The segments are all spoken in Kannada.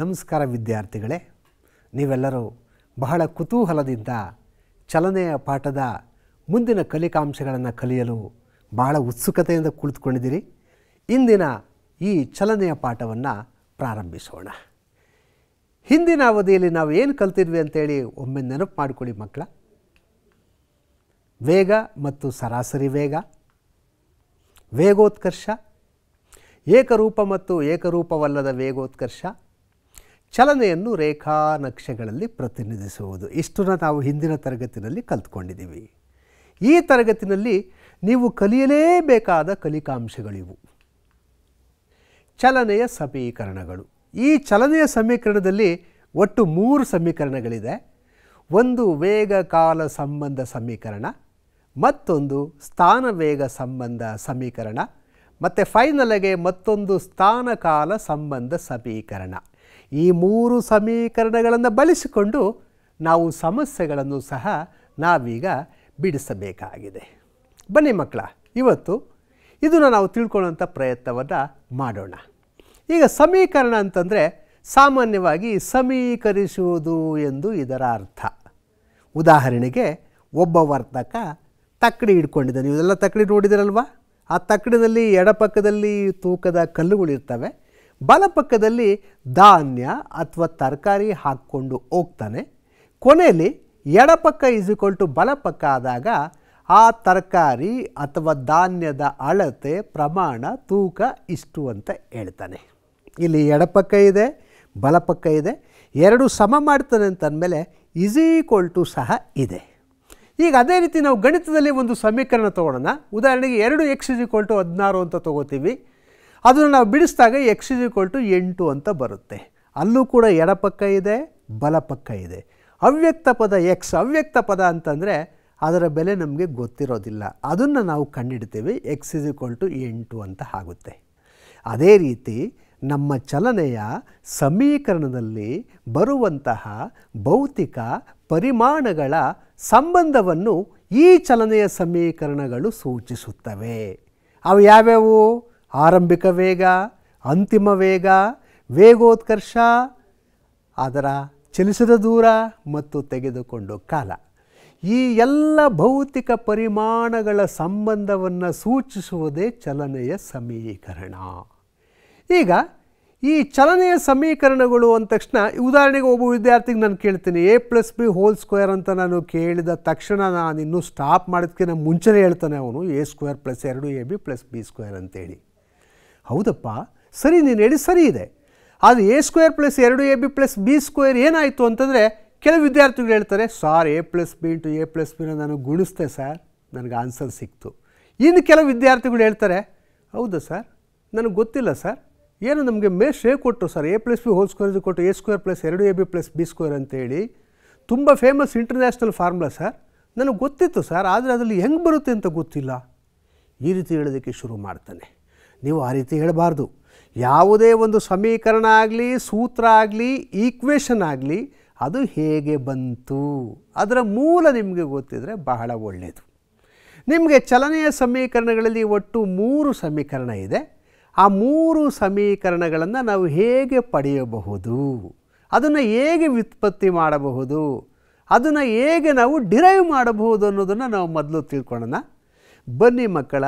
ನಮಸ್ಕಾರ ವಿದ್ಯಾರ್ಥಿಗಳೇ ನೀವೆಲ್ಲರೂ ಬಹಳ ಕುತೂಹಲದಿಂದ ಚಲನೆಯ ಪಾಠದ ಮುಂದಿನ ಕಲಿಕಾಂಶಗಳನ್ನು ಕಲಿಯಲು ಬಹಳ ಉತ್ಸುಕತೆಯಿಂದ ಕುಳಿತುಕೊಂಡಿದ್ದೀರಿ ಇಂದಿನ ಈ ಚಲನೆಯ ಪಾಠವನ್ನು ಪ್ರಾರಂಭಿಸೋಣ ಹಿಂದಿನ ಅವಧಿಯಲ್ಲಿ ನಾವು ಏನು ಕಲ್ತಿದ್ವಿ ಅಂತೇಳಿ ಒಮ್ಮೆ ನೆನಪು ಮಾಡಿಕೊಳ್ಳಿ ಮಕ್ಕಳ ವೇಗ ಮತ್ತು ಸರಾಸರಿ ವೇಗ ವೇಗೋತ್ಕರ್ಷ ಏಕರೂಪ ಮತ್ತು ಏಕರೂಪವಲ್ಲದ ವೇಗೋತ್ಕರ್ಷ ಚಲನೆಯನ್ನು ರೇಖಾ ನಕ್ಷೆಗಳಲ್ಲಿ ಪ್ರತಿನಿಧಿಸುವುದು ಇಷ್ಟನ್ನು ನಾವು ಹಿಂದಿನ ತರಗತಿನಲ್ಲಿ ಕಲ್ತ್ಕೊಂಡಿದ್ದೀವಿ ಈ ತರಗತಿನಲ್ಲಿ ನೀವು ಕಲಿಯಲೇಬೇಕಾದ ಕಲಿಕಾಂಶಗಳಿವು ಚಲನೆಯ ಸಮೀಕರಣಗಳು ಈ ಚಲನೆಯ ಸಮೀಕರಣದಲ್ಲಿ ಒಟ್ಟು ಮೂರು ಸಮೀಕರಣಗಳಿದೆ ಒಂದು ವೇಗ ಕಾಲ ಸಂಬಂಧ ಸಮೀಕರಣ ಮತ್ತೊಂದು ಸ್ಥಾನ ವೇಗ ಸಂಬಂಧ ಸಮೀಕರಣ ಮತ್ತು ಫೈನಲ್ಗೆ ಮತ್ತೊಂದು ಸ್ಥಾನಕಾಲ ಸಂಬಂಧ ಸಮೀಕರಣ ಈ ಮೂರು ಸಮೀಕರಣಗಳನ್ನು ಬಳಸಿಕೊಂಡು ನಾವು ಸಮಸ್ಯೆಗಳನ್ನು ಸಹ ನಾವೀಗ ಬಿಡಿಸಬೇಕಾಗಿದೆ ಬನ್ನಿ ಮಕ್ಕಳ ಇವತ್ತು ಇದನ್ನು ನಾವು ತಿಳ್ಕೊಳ್ಳೋಂಥ ಪ್ರಯತ್ನವನ್ನು ಮಾಡೋಣ ಈಗ ಸಮೀಕರಣ ಅಂತಂದರೆ ಸಾಮಾನ್ಯವಾಗಿ ಸಮೀಕರಿಸುವುದು ಎಂದು ಇದರ ಅರ್ಥ ಉದಾಹರಣೆಗೆ ಒಬ್ಬ ವರ್ತಕ ತಕ್ಕಡಿ ಹಿಡ್ಕೊಂಡಿದ್ದಾನೆ ಇವೆಲ್ಲ ತಕ್ಕಡಿ ನೋಡಿದಿರಲ್ವಾ ಆ ತಕ್ಕಡಿನಲ್ಲಿ ಎಡಪಕ್ಕದಲ್ಲಿ ತೂಕದ ಕಲ್ಲುಗಳಿರ್ತವೆ ಬಲಪಕ್ಕದಲ್ಲಿ ಧಾನ್ಯ ಅಥವಾ ತರಕಾರಿ ಹಾಕ್ಕೊಂಡು ಹೋಗ್ತಾನೆ ಕೊನೆಯಲ್ಲಿ ಎಡಪಕ್ಕ ಈಸ್ ಟು ಬಲಪಕ್ಕ ಆದಾಗ ಆ ತರಕಾರಿ ಅಥವಾ ಧಾನ್ಯದ ಅಳತೆ ಪ್ರಮಾಣ ತೂಕ ಇಷ್ಟು ಅಂತ ಹೇಳ್ತಾನೆ ಇಲ್ಲಿ ಎಡಪಕ್ಕ ಇದೆ ಬಲಪಕ್ಕ ಇದೆ ಎರಡು ಸಮ ಮಾಡ್ತಾನೆ ಅಂತಂದಮೇಲೆ ಅಂದಮೇಲೆ ಈಕ್ವಲ್ ಟು ಸಹ ಇದೆ ಈಗ ಅದೇ ರೀತಿ ನಾವು ಗಣಿತದಲ್ಲಿ ಒಂದು ಸಮೀಕರಣ ತೊಗೊಳೋಣ ಉದಾಹರಣೆಗೆ ಎರಡು ಎಕ್ಸ್ ಈಕ್ವಲ್ ಟು ಹದಿನಾರು ಅಂತ ತೊಗೋತೀವಿ ಅದನ್ನು ನಾವು ಬಿಡಿಸಿದಾಗ ಎಕ್ಸ್ ಇಸ್ ಈಕ್ವಲ್ ಟು ಎಂಟು ಅಂತ ಬರುತ್ತೆ ಅಲ್ಲೂ ಕೂಡ ಎಡಪಕ್ಕ ಇದೆ ಬಲಪಕ್ಕ ಇದೆ ಅವ್ಯಕ್ತ ಪದ ಎಕ್ಸ್ ಅವ್ಯಕ್ತ ಪದ ಅಂತಂದರೆ ಅದರ ಬೆಲೆ ನಮಗೆ ಗೊತ್ತಿರೋದಿಲ್ಲ ಅದನ್ನು ನಾವು ಕಂಡಿಡ್ತೇವೆ ಎಕ್ಸ್ ಇಸ್ ಈಕ್ವಲ್ ಟು ಎಂಟು ಅಂತ ಆಗುತ್ತೆ ಅದೇ ರೀತಿ ನಮ್ಮ ಚಲನೆಯ ಸಮೀಕರಣದಲ್ಲಿ ಬರುವಂತಹ ಭೌತಿಕ ಪರಿಮಾಣಗಳ ಸಂಬಂಧವನ್ನು ಈ ಚಲನೆಯ ಸಮೀಕರಣಗಳು ಸೂಚಿಸುತ್ತವೆ ಅವು ಯಾವ್ಯಾವು ಆರಂಭಿಕ ವೇಗ ಅಂತಿಮ ವೇಗ ವೇಗೋತ್ಕರ್ಷ ಅದರ ಚಲಿಸಿದ ದೂರ ಮತ್ತು ತೆಗೆದುಕೊಂಡು ಕಾಲ ಈ ಎಲ್ಲ ಭೌತಿಕ ಪರಿಮಾಣಗಳ ಸಂಬಂಧವನ್ನು ಸೂಚಿಸುವುದೇ ಚಲನೆಯ ಸಮೀಕರಣ ಈಗ ಈ ಚಲನೆಯ ಸಮೀಕರಣಗಳು ಅಂದ ತಕ್ಷಣ ಉದಾಹರಣೆಗೆ ಒಬ್ಬ ವಿದ್ಯಾರ್ಥಿಗೆ ನಾನು ಕೇಳ್ತೀನಿ a plus b whole square ಅಂತ ನಾನು ಕೇಳಿದ ತಕ್ಷಣ ನಾನು ಇನ್ನೂ ಸ್ಟಾಪ್ ಮಾಡೋದಕ್ಕಿಂತ ಮುಂಚೆನೇ ಹೇಳ್ತಾನೆ ಅವನು ಎ ಸ್ಕ್ವೇರ್ ಪ್ಲಸ್ ಎರಡು a b plus b square ಅಂತೇಳಿ ಹೌದಪ್ಪ ಸರಿ ನೀನು ಹೇಳಿ ಸರಿ ಇದೆ ಆದರೆ ಎ ಸ್ಕ್ವೇರ್ ಪ್ಲಸ್ ಎರಡು a b plus b square ಏನಾಯಿತು ಅಂತಂದರೆ ಕೆಲವು ವಿದ್ಯಾರ್ಥಿಗಳು ಹೇಳ್ತಾರೆ sir a plus b into a plus ಬಿನ ನಾನು ಗುಣಿಸ್ತೆ ಸರ್ ನನಗೆ ಆನ್ಸರ್ ಸಿಕ್ತು ಇನ್ನು ಕೆಲವು ವಿದ್ಯಾರ್ಥಿಗಳು ಹೇಳ್ತಾರೆ ಹೌದಾ ಸರ್ ನನಗೆ ಗೊತ್ತಿಲ್ಲ ಸರ್ ಏನು ನಮಗೆ ಮೇಷೇ ಕೊಟ್ಟರು sir a plus b whole square ಕೊಟ್ಟು ಎ ಸ್ಕ್ವೇರ್ ಪ್ಲಸ್ ಎರಡು a b plus b square ಅಂತೇಳಿ ತುಂಬ ಫೇಮಸ್ ಇಂಟರ್ನ್ಯಾಷನಲ್ ಫಾರ್ಮುಲಾ ಸರ್ ನನಗೆ ಗೊತ್ತಿತ್ತು ಸರ್ ಆದರೆ ಅದರಲ್ಲಿ ಹೆಂಗೆ ಬರುತ್ತೆ ಅಂತ ಗೊತ್ತಿಲ್ಲ ಈ ರೀತಿ ಹೇಳೋದಕ್ಕೆ ಶುರು ಮಾಡ್ತಾನೆ ನೀವು ಆ ರೀತಿ ಹೇಳಬಾರ್ದು ಯಾವುದೇ ಒಂದು ಸಮೀಕರಣ ಆಗಲಿ ಸೂತ್ರ ಆಗಲಿ ಈಕ್ವೇಷನ್ ಆಗಲಿ ಅದು ಹೇಗೆ ಬಂತು ಅದರ ಮೂಲ ನಿಮಗೆ ಗೊತ್ತಿದ್ದರೆ ಬಹಳ ಒಳ್ಳೆಯದು ನಿಮಗೆ ಚಲನೆಯ ಸಮೀಕರಣಗಳಲ್ಲಿ ಒಟ್ಟು ಮೂರು ಸಮೀಕರಣ ಇದೆ ಆ ಮೂರು ಸಮೀಕರಣಗಳನ್ನು ನಾವು ಹೇಗೆ ಪಡೆಯಬಹುದು ಅದನ್ನು ಹೇಗೆ ವ್ಯುತ್ಪತ್ತಿ ಮಾಡಬಹುದು ಅದನ್ನು ಹೇಗೆ ನಾವು ಡಿರೈವ್ ಮಾಡಬಹುದು ಅನ್ನೋದನ್ನು ನಾವು ಮೊದಲು ತಿಳ್ಕೊಳ್ಳೋಣ ಬನ್ನಿ ಮಕ್ಕಳ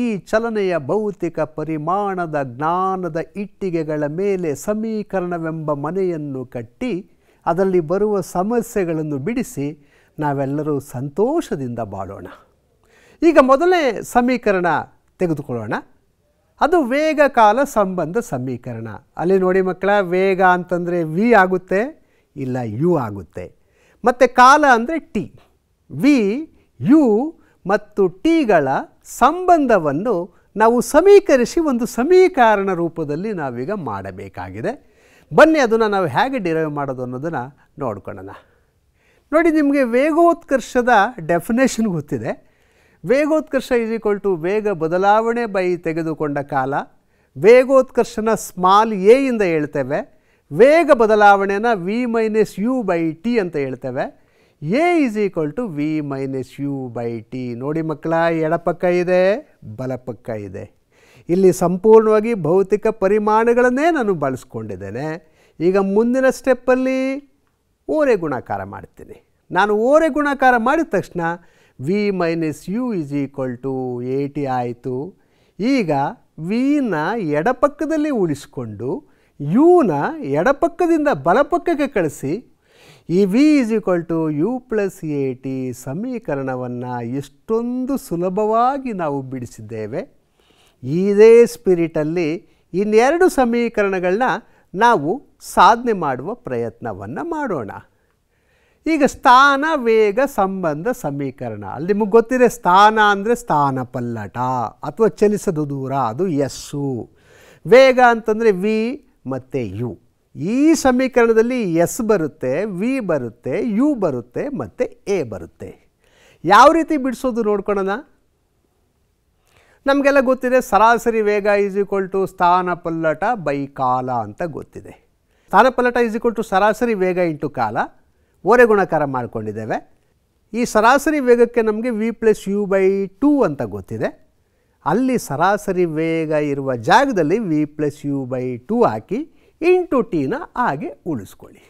ಈ ಚಲನೆಯ ಭೌತಿಕ ಪರಿಮಾಣದ ಜ್ಞಾನದ ಇಟ್ಟಿಗೆಗಳ ಮೇಲೆ ಸಮೀಕರಣವೆಂಬ ಮನೆಯನ್ನು ಕಟ್ಟಿ ಅದರಲ್ಲಿ ಬರುವ ಸಮಸ್ಯೆಗಳನ್ನು ಬಿಡಿಸಿ ನಾವೆಲ್ಲರೂ ಸಂತೋಷದಿಂದ ಬಾಳೋಣ ಈಗ ಮೊದಲೇ ಸಮೀಕರಣ ತೆಗೆದುಕೊಳ್ಳೋಣ ಅದು ವೇಗ ಕಾಲ ಸಂಬಂಧ ಸಮೀಕರಣ ಅಲ್ಲಿ ನೋಡಿ ಮಕ್ಕಳ ವೇಗ ಅಂತಂದರೆ ವಿ ಆಗುತ್ತೆ ಇಲ್ಲ ಯು ಆಗುತ್ತೆ ಮತ್ತು ಕಾಲ ಅಂದರೆ ಟಿ ವಿ ಯು ಮತ್ತು ಟಿಗಳ ಸಂಬಂಧವನ್ನು ನಾವು ಸಮೀಕರಿಸಿ ಒಂದು ಸಮೀಕರಣ ರೂಪದಲ್ಲಿ ನಾವೀಗ ಮಾಡಬೇಕಾಗಿದೆ ಬನ್ನಿ ಅದನ್ನು ನಾವು ಹೇಗೆ ಡಿರೈವ್ ಮಾಡೋದು ಅನ್ನೋದನ್ನು ನೋಡ್ಕೊಳ್ಳೋಣ ನೋಡಿ ನಿಮಗೆ ವೇಗೋತ್ಕರ್ಷದ ಡೆಫಿನೇಷನ್ ಗೊತ್ತಿದೆ ವೇಗೋತ್ಕರ್ಷ ಈಸ್ ಈಕ್ವಲ್ ಟು ವೇಗ ಬದಲಾವಣೆ ಬೈ ತೆಗೆದುಕೊಂಡ ಕಾಲ ವೇಗೋತ್ಕರ್ಷನ ಸ್ಮಾಲ್ ಎಯಿಂದ ಹೇಳ್ತೇವೆ ವೇಗ ಬದಲಾವಣೆನ v minus u by t ಅಂತ ಹೇಳ್ತೇವೆ a is equal to v minus u by t ನೋಡಿ ಮಕ್ಕಳ ಎಡಪಕ್ಕ ಇದೆ ಬಲಪಕ್ಕ ಇದೆ ಇಲ್ಲಿ ಸಂಪೂರ್ಣವಾಗಿ ಭೌತಿಕ ಪರಿಮಾಣಗಳನ್ನೇ ನಾನು ಬಳಸ್ಕೊಂಡಿದ್ದೇನೆ ಈಗ ಮುಂದಿನ ಸ್ಟೆಪ್ಪಲ್ಲಿ ಓರೆ ಗುಣಾಕಾರ ಮಾಡ್ತೀನಿ ನಾನು ಓರೆ ಗುಣಾಕಾರ ಮಾಡಿದ ತಕ್ಷಣ v minus u is equal to a t ಆಯಿತು ಈಗ ವಿನ ಎಡಪಕ್ಕದಲ್ಲಿ ಉಳಿಸಿಕೊಂಡು ಯುನ ಎಡಪಕ್ಕದಿಂದ ಬಲಪಕ್ಕಕ್ಕೆ ಕಳಿಸಿ ಈ v is equal to u plus a t ಸಮೀಕರಣವನ್ನು ಎಷ್ಟೊಂದು ಸುಲಭವಾಗಿ ನಾವು ಬಿಡಿಸಿದ್ದೇವೆ ಇದೇ ಸ್ಪಿರಿಟಲ್ಲಿ ಇನ್ನೆರಡು ಸಮೀಕರಣಗಳನ್ನ ನಾವು ಸಾಧನೆ ಮಾಡುವ ಪ್ರಯತ್ನವನ್ನು ಮಾಡೋಣ ಈಗ ಸ್ಥಾನ ವೇಗ ಸಂಬಂಧ ಸಮೀಕರಣ ಅಲ್ಲಿ ನಿಮಗೆ ಗೊತ್ತಿದೆ ಸ್ಥಾನ ಅಂದರೆ ಸ್ಥಾನ ಪಲ್ಲಟ ಅಥವಾ ಚಲಿಸದು ದೂರ ಅದು ಎಸ್ಸು ವೇಗ ಅಂತಂದರೆ ವಿ ಮತ್ತು ಯು ಈ ಸಮೀಕರಣದಲ್ಲಿ ಎಸ್ ಬರುತ್ತೆ ವಿ ಬರುತ್ತೆ ಯು ಬರುತ್ತೆ ಮತ್ತು ಎ ಬರುತ್ತೆ ಯಾವ ರೀತಿ ಬಿಡಿಸೋದು ನೋಡ್ಕೊಳ್ಳೋಣ ನಮಗೆಲ್ಲ ಗೊತ್ತಿದೆ ಸರಾಸರಿ ವೇಗ ಈಸ್ ಈಕ್ವಲ್ ಟು ಸ್ಥಾನ ಪಲ್ಲಟ ಬೈ ಕಾಲ ಅಂತ ಗೊತ್ತಿದೆ ಸ್ಥಾನ ಪಲ್ಲಟ ಈಸ್ ಈಕ್ವಲ್ ಟು ಸರಾಸರಿ ವೇಗ ಇಂಟು ಕಾಲ ಓರೆ ಗುಣಕಾರ ಮಾಡ್ಕೊಂಡಿದ್ದೇವೆ ಈ ಸರಾಸರಿ ವೇಗಕ್ಕೆ ನಮಗೆ v plus u by two ಅಂತ ಗೊತ್ತಿದೆ ಅಲ್ಲಿ ಸರಾಸರಿ ವೇಗ ಇರುವ ಜಾಗದಲ್ಲಿ v plus u by two ಹಾಕಿ ಇಂಟು ಟಿನ ಹಾಗೆ ಉಳಿಸ್ಕೊಳ್ಳಿ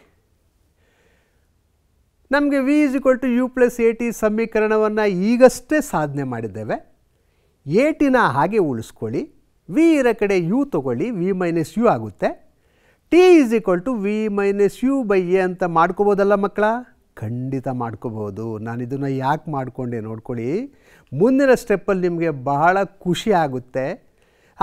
ನಮಗೆ v is equal to u plus a t ಸಮೀಕರಣವನ್ನು ಈಗಷ್ಟೇ ಸಾಧನೆ ಮಾಡಿದ್ದೇವೆ ಎ ಟಿನ ಹಾಗೆ ಉಳಿಸ್ಕೊಳ್ಳಿ ವಿ ಇರೋ ಕಡೆ ಯು ತೊಗೊಳ್ಳಿ ವಿ ಮೈನಸ್ ಯು ಆಗುತ್ತೆ t is equal to v minus u by a ಅಂತ ಮಾಡ್ಕೋಬೋದಲ್ಲ ಮಕ್ಕಳ ಖಂಡಿತ ಮಾಡ್ಕೋಬೋದು ನಾನು ಇದನ್ನು ಯಾಕೆ ಮಾಡಿಕೊಂಡೆ ನೋಡ್ಕೊಳ್ಳಿ ಮುಂದಿನ ಸ್ಟೆಪ್ಪಲ್ಲಿ ನಿಮಗೆ ಬಹಳ ಖುಷಿ ಆಗುತ್ತೆ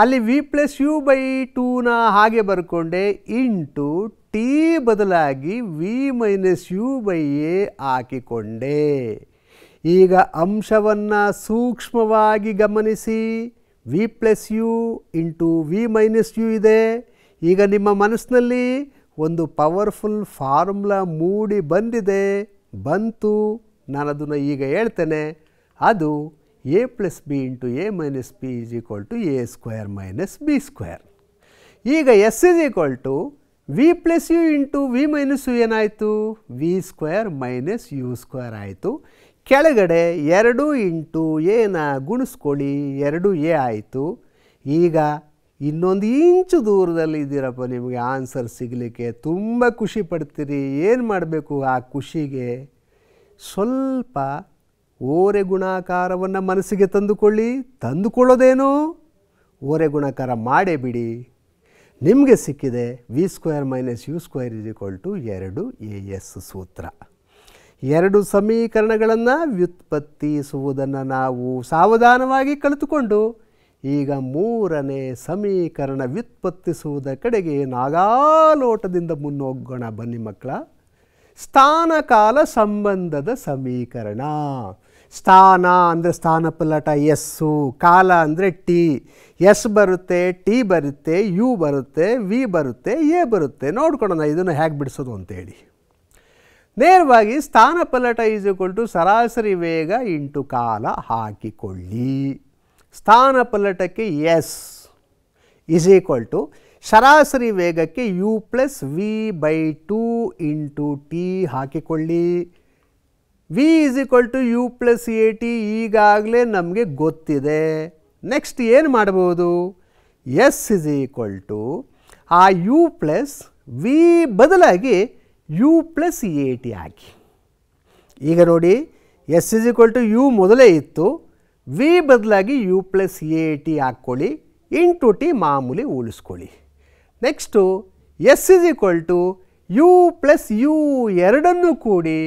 ಅಲ್ಲಿ ವಿ ಪ್ಲಸ್ ಯು ಬೈ ಟೂನ ಹಾಗೆ ಬರ್ಕೊಂಡೆ ಇಂಟು ಟಿ ಬದಲಾಗಿ v minus u by a ಹಾಕಿಕೊಂಡೆ ಈಗ ಅಂಶವನ್ನು ಸೂಕ್ಷ್ಮವಾಗಿ ಗಮನಿಸಿ v plus u into v minus u ಇದೆ ಈಗ ನಿಮ್ಮ ಮನಸ್ಸಿನಲ್ಲಿ ಒಂದು ಪವರ್ಫುಲ್ ಫಾರ್ಮುಲಾ ಮೂಡಿ ಬಂದಿದೆ ಬಂತು ನಾನು ಅದನ್ನು ಈಗ ಹೇಳ್ತೇನೆ ಅದು a plus b into a minus b is equal to a square minus b square ಈಗ s is equal to v plus u into v minus u ಏನಾಯಿತು v square minus u square ಆಯಿತು ಕೆಳಗಡೆ ಎರಡು ಇಂಟು ಏನ ಗುಣಿಸ್ಕೊಳ್ಳಿ ಎರಡು ಎ ಆಯಿತು ಈಗ ಇನ್ನೊಂದು ಇಂಚು ದೂರದಲ್ಲಿ ಇದ್ದೀರಪ್ಪ ನಿಮಗೆ ಆನ್ಸರ್ ಸಿಗಲಿಕ್ಕೆ ತುಂಬ ಖುಷಿ ಪಡ್ತೀರಿ ಏನು ಮಾಡಬೇಕು ಆ ಖುಷಿಗೆ ಸ್ವಲ್ಪ ಓರೆ ಗುಣಾಕಾರವನ್ನು ಮನಸ್ಸಿಗೆ ತಂದುಕೊಳ್ಳಿ ತಂದುಕೊಳ್ಳೋದೇನು ಓರೆ ಗುಣಾಕಾರ ಮಾಡೇ ಬಿಡಿ ನಿಮಗೆ ಸಿಕ್ಕಿದೆ v square minus u square is equal to ಎರಡು ಎ ಎಸ್ ಸೂತ್ರ ಎರಡು ಸಮೀಕರಣಗಳನ್ನು ವ್ಯುತ್ಪತ್ತಿಸುವುದನ್ನು ನಾವು ಸಾವಧಾನವಾಗಿ ಕಲಿತುಕೊಂಡು ಈಗ ಮೂರನೇ ಸಮೀಕರಣ ವ್ಯುತ್ಪತ್ತಿಸುವುದ ಕಡೆಗೆ ನಾಗಾಲೋಟದಿಂದ ಮುನ್ನೋಗೋಣ ಬನ್ನಿ ಮಕ್ಕಳ ಸ್ಥಾನಕಾಲ ಸಂಬಂಧದ ಸಮೀಕರಣ ಸ್ಥಾನ ಅಂದರೆ ಸ್ಥಾನಪಲ್ಲಟ ಎಸ್ಸು ಕಾಲ ಅಂದರೆ ಟಿ ಎಸ್ ಬರುತ್ತೆ ಟಿ ಬರುತ್ತೆ ಯು ಬರುತ್ತೆ ವಿ ಬರುತ್ತೆ ಎ ಬರುತ್ತೆ ನೋಡ್ಕೊಳೋಣ ಇದನ್ನು ಹೇಗೆ ಬಿಡಿಸೋದು ಅಂತೇಳಿ ನೇರವಾಗಿ ಸ್ಥಾನಪಲ್ಲಟ ಈಸ್ ಈಕ್ವಲ್ ಟು ಸರಾಸರಿ ವೇಗ ಇಂಟು ಕಾಲ ಹಾಕಿಕೊಳ್ಳಿ ಸ್ಥಾನಪಲ್ಲಟಕ್ಕೆ ಎಸ್ ಈಸ್ ಈಕ್ವಲ್ ಟು ಸರಾಸರಿ ವೇಗಕ್ಕೆ u plus v by two into t ಹಾಕಿಕೊಳ್ಳಿ v is equal to u plus a t ಈಗಾಗಲೇ ನಮಗೆ ಗೊತ್ತಿದೆ ನೆಕ್ಸ್ಟ್ ಏನು ಮಾಡ್ಬೋದು ಎಸ್ ಇಸ್ ಈಕ್ವಲ್ ಟು ಆ ಯು ಪ್ಲಸ್ ವಿ ಬದಲಾಗಿ ಯು ಪ್ಲಸ್ ಎ ಟಿ ಹಾಕಿ ಈಗ ನೋಡಿ s is equal to u ಮೊದಲೇ ಇತ್ತು ವಿ ಬದಲಾಗಿ ಯು ಪ್ಲಸ್ ಎ ಟಿ ಹಾಕ್ಕೊಳ್ಳಿ ಇಂಟು ಟಿ ಮಾಮೂಲಿ ಉಳಿಸ್ಕೊಳ್ಳಿ next S is equal to u plus u ಎರಡನ್ನೂ ಕೂಡಿ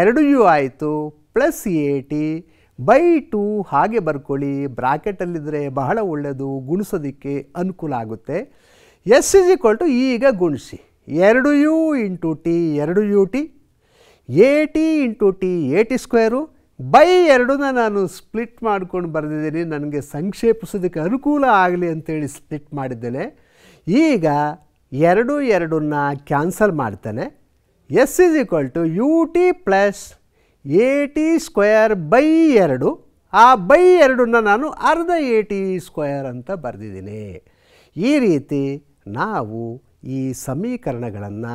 ಎರಡು ಯು ಆಯಿತು plus a t by two ಹಾಗೆ ಬರ್ಕೊಳ್ಳಿ ಬ್ರಾಕೆಟಲ್ಲಿದ್ದರೆ ಬಹಳ ಒಳ್ಳೆಯದು ಗುಣಿಸೋದಕ್ಕೆ ಅನುಕೂಲ ಆಗುತ್ತೆ ಎಸ್ ಇಸ್ ಈಕ್ವಲ್ ಟು ಈಗ ಗುಣಿಸಿ ಎರಡು ಯು ಇಂಟು ಟಿ ಎರಡು u t a t into t a t square by ಎರಡನ್ನ ನಾನು ಸ್ಪ್ಲಿಟ್ ಮಾಡ್ಕೊಂಡು ಬರೆದಿದ್ದೀನಿ ನನಗೆ ಸಂಕ್ಷೇಪಿಸೋದಕ್ಕೆ ಅನುಕೂಲ ಆಗಲಿ ಅಂತೇಳಿ ಸ್ಪ್ಲಿಟ್ ಮಾಡಿದ್ದೇನೆ ಈಗ ಎರಡು ಎರಡನ್ನ ಕ್ಯಾನ್ಸಲ್ ಮಾಡ್ತೇನೆ s is equal to u t plus a t square by ಎರಡು ಆ ಬೈ ಎರಡನ್ನ ನಾನು ಅರ್ಧ ಎ ಟಿ ಸ್ಕ್ವಯರ್ ಅಂತ ಬರೆದಿದ್ದೀನಿ ಈ ರೀತಿ ನಾವು ಈ ಸಮೀಕರಣಗಳನ್ನು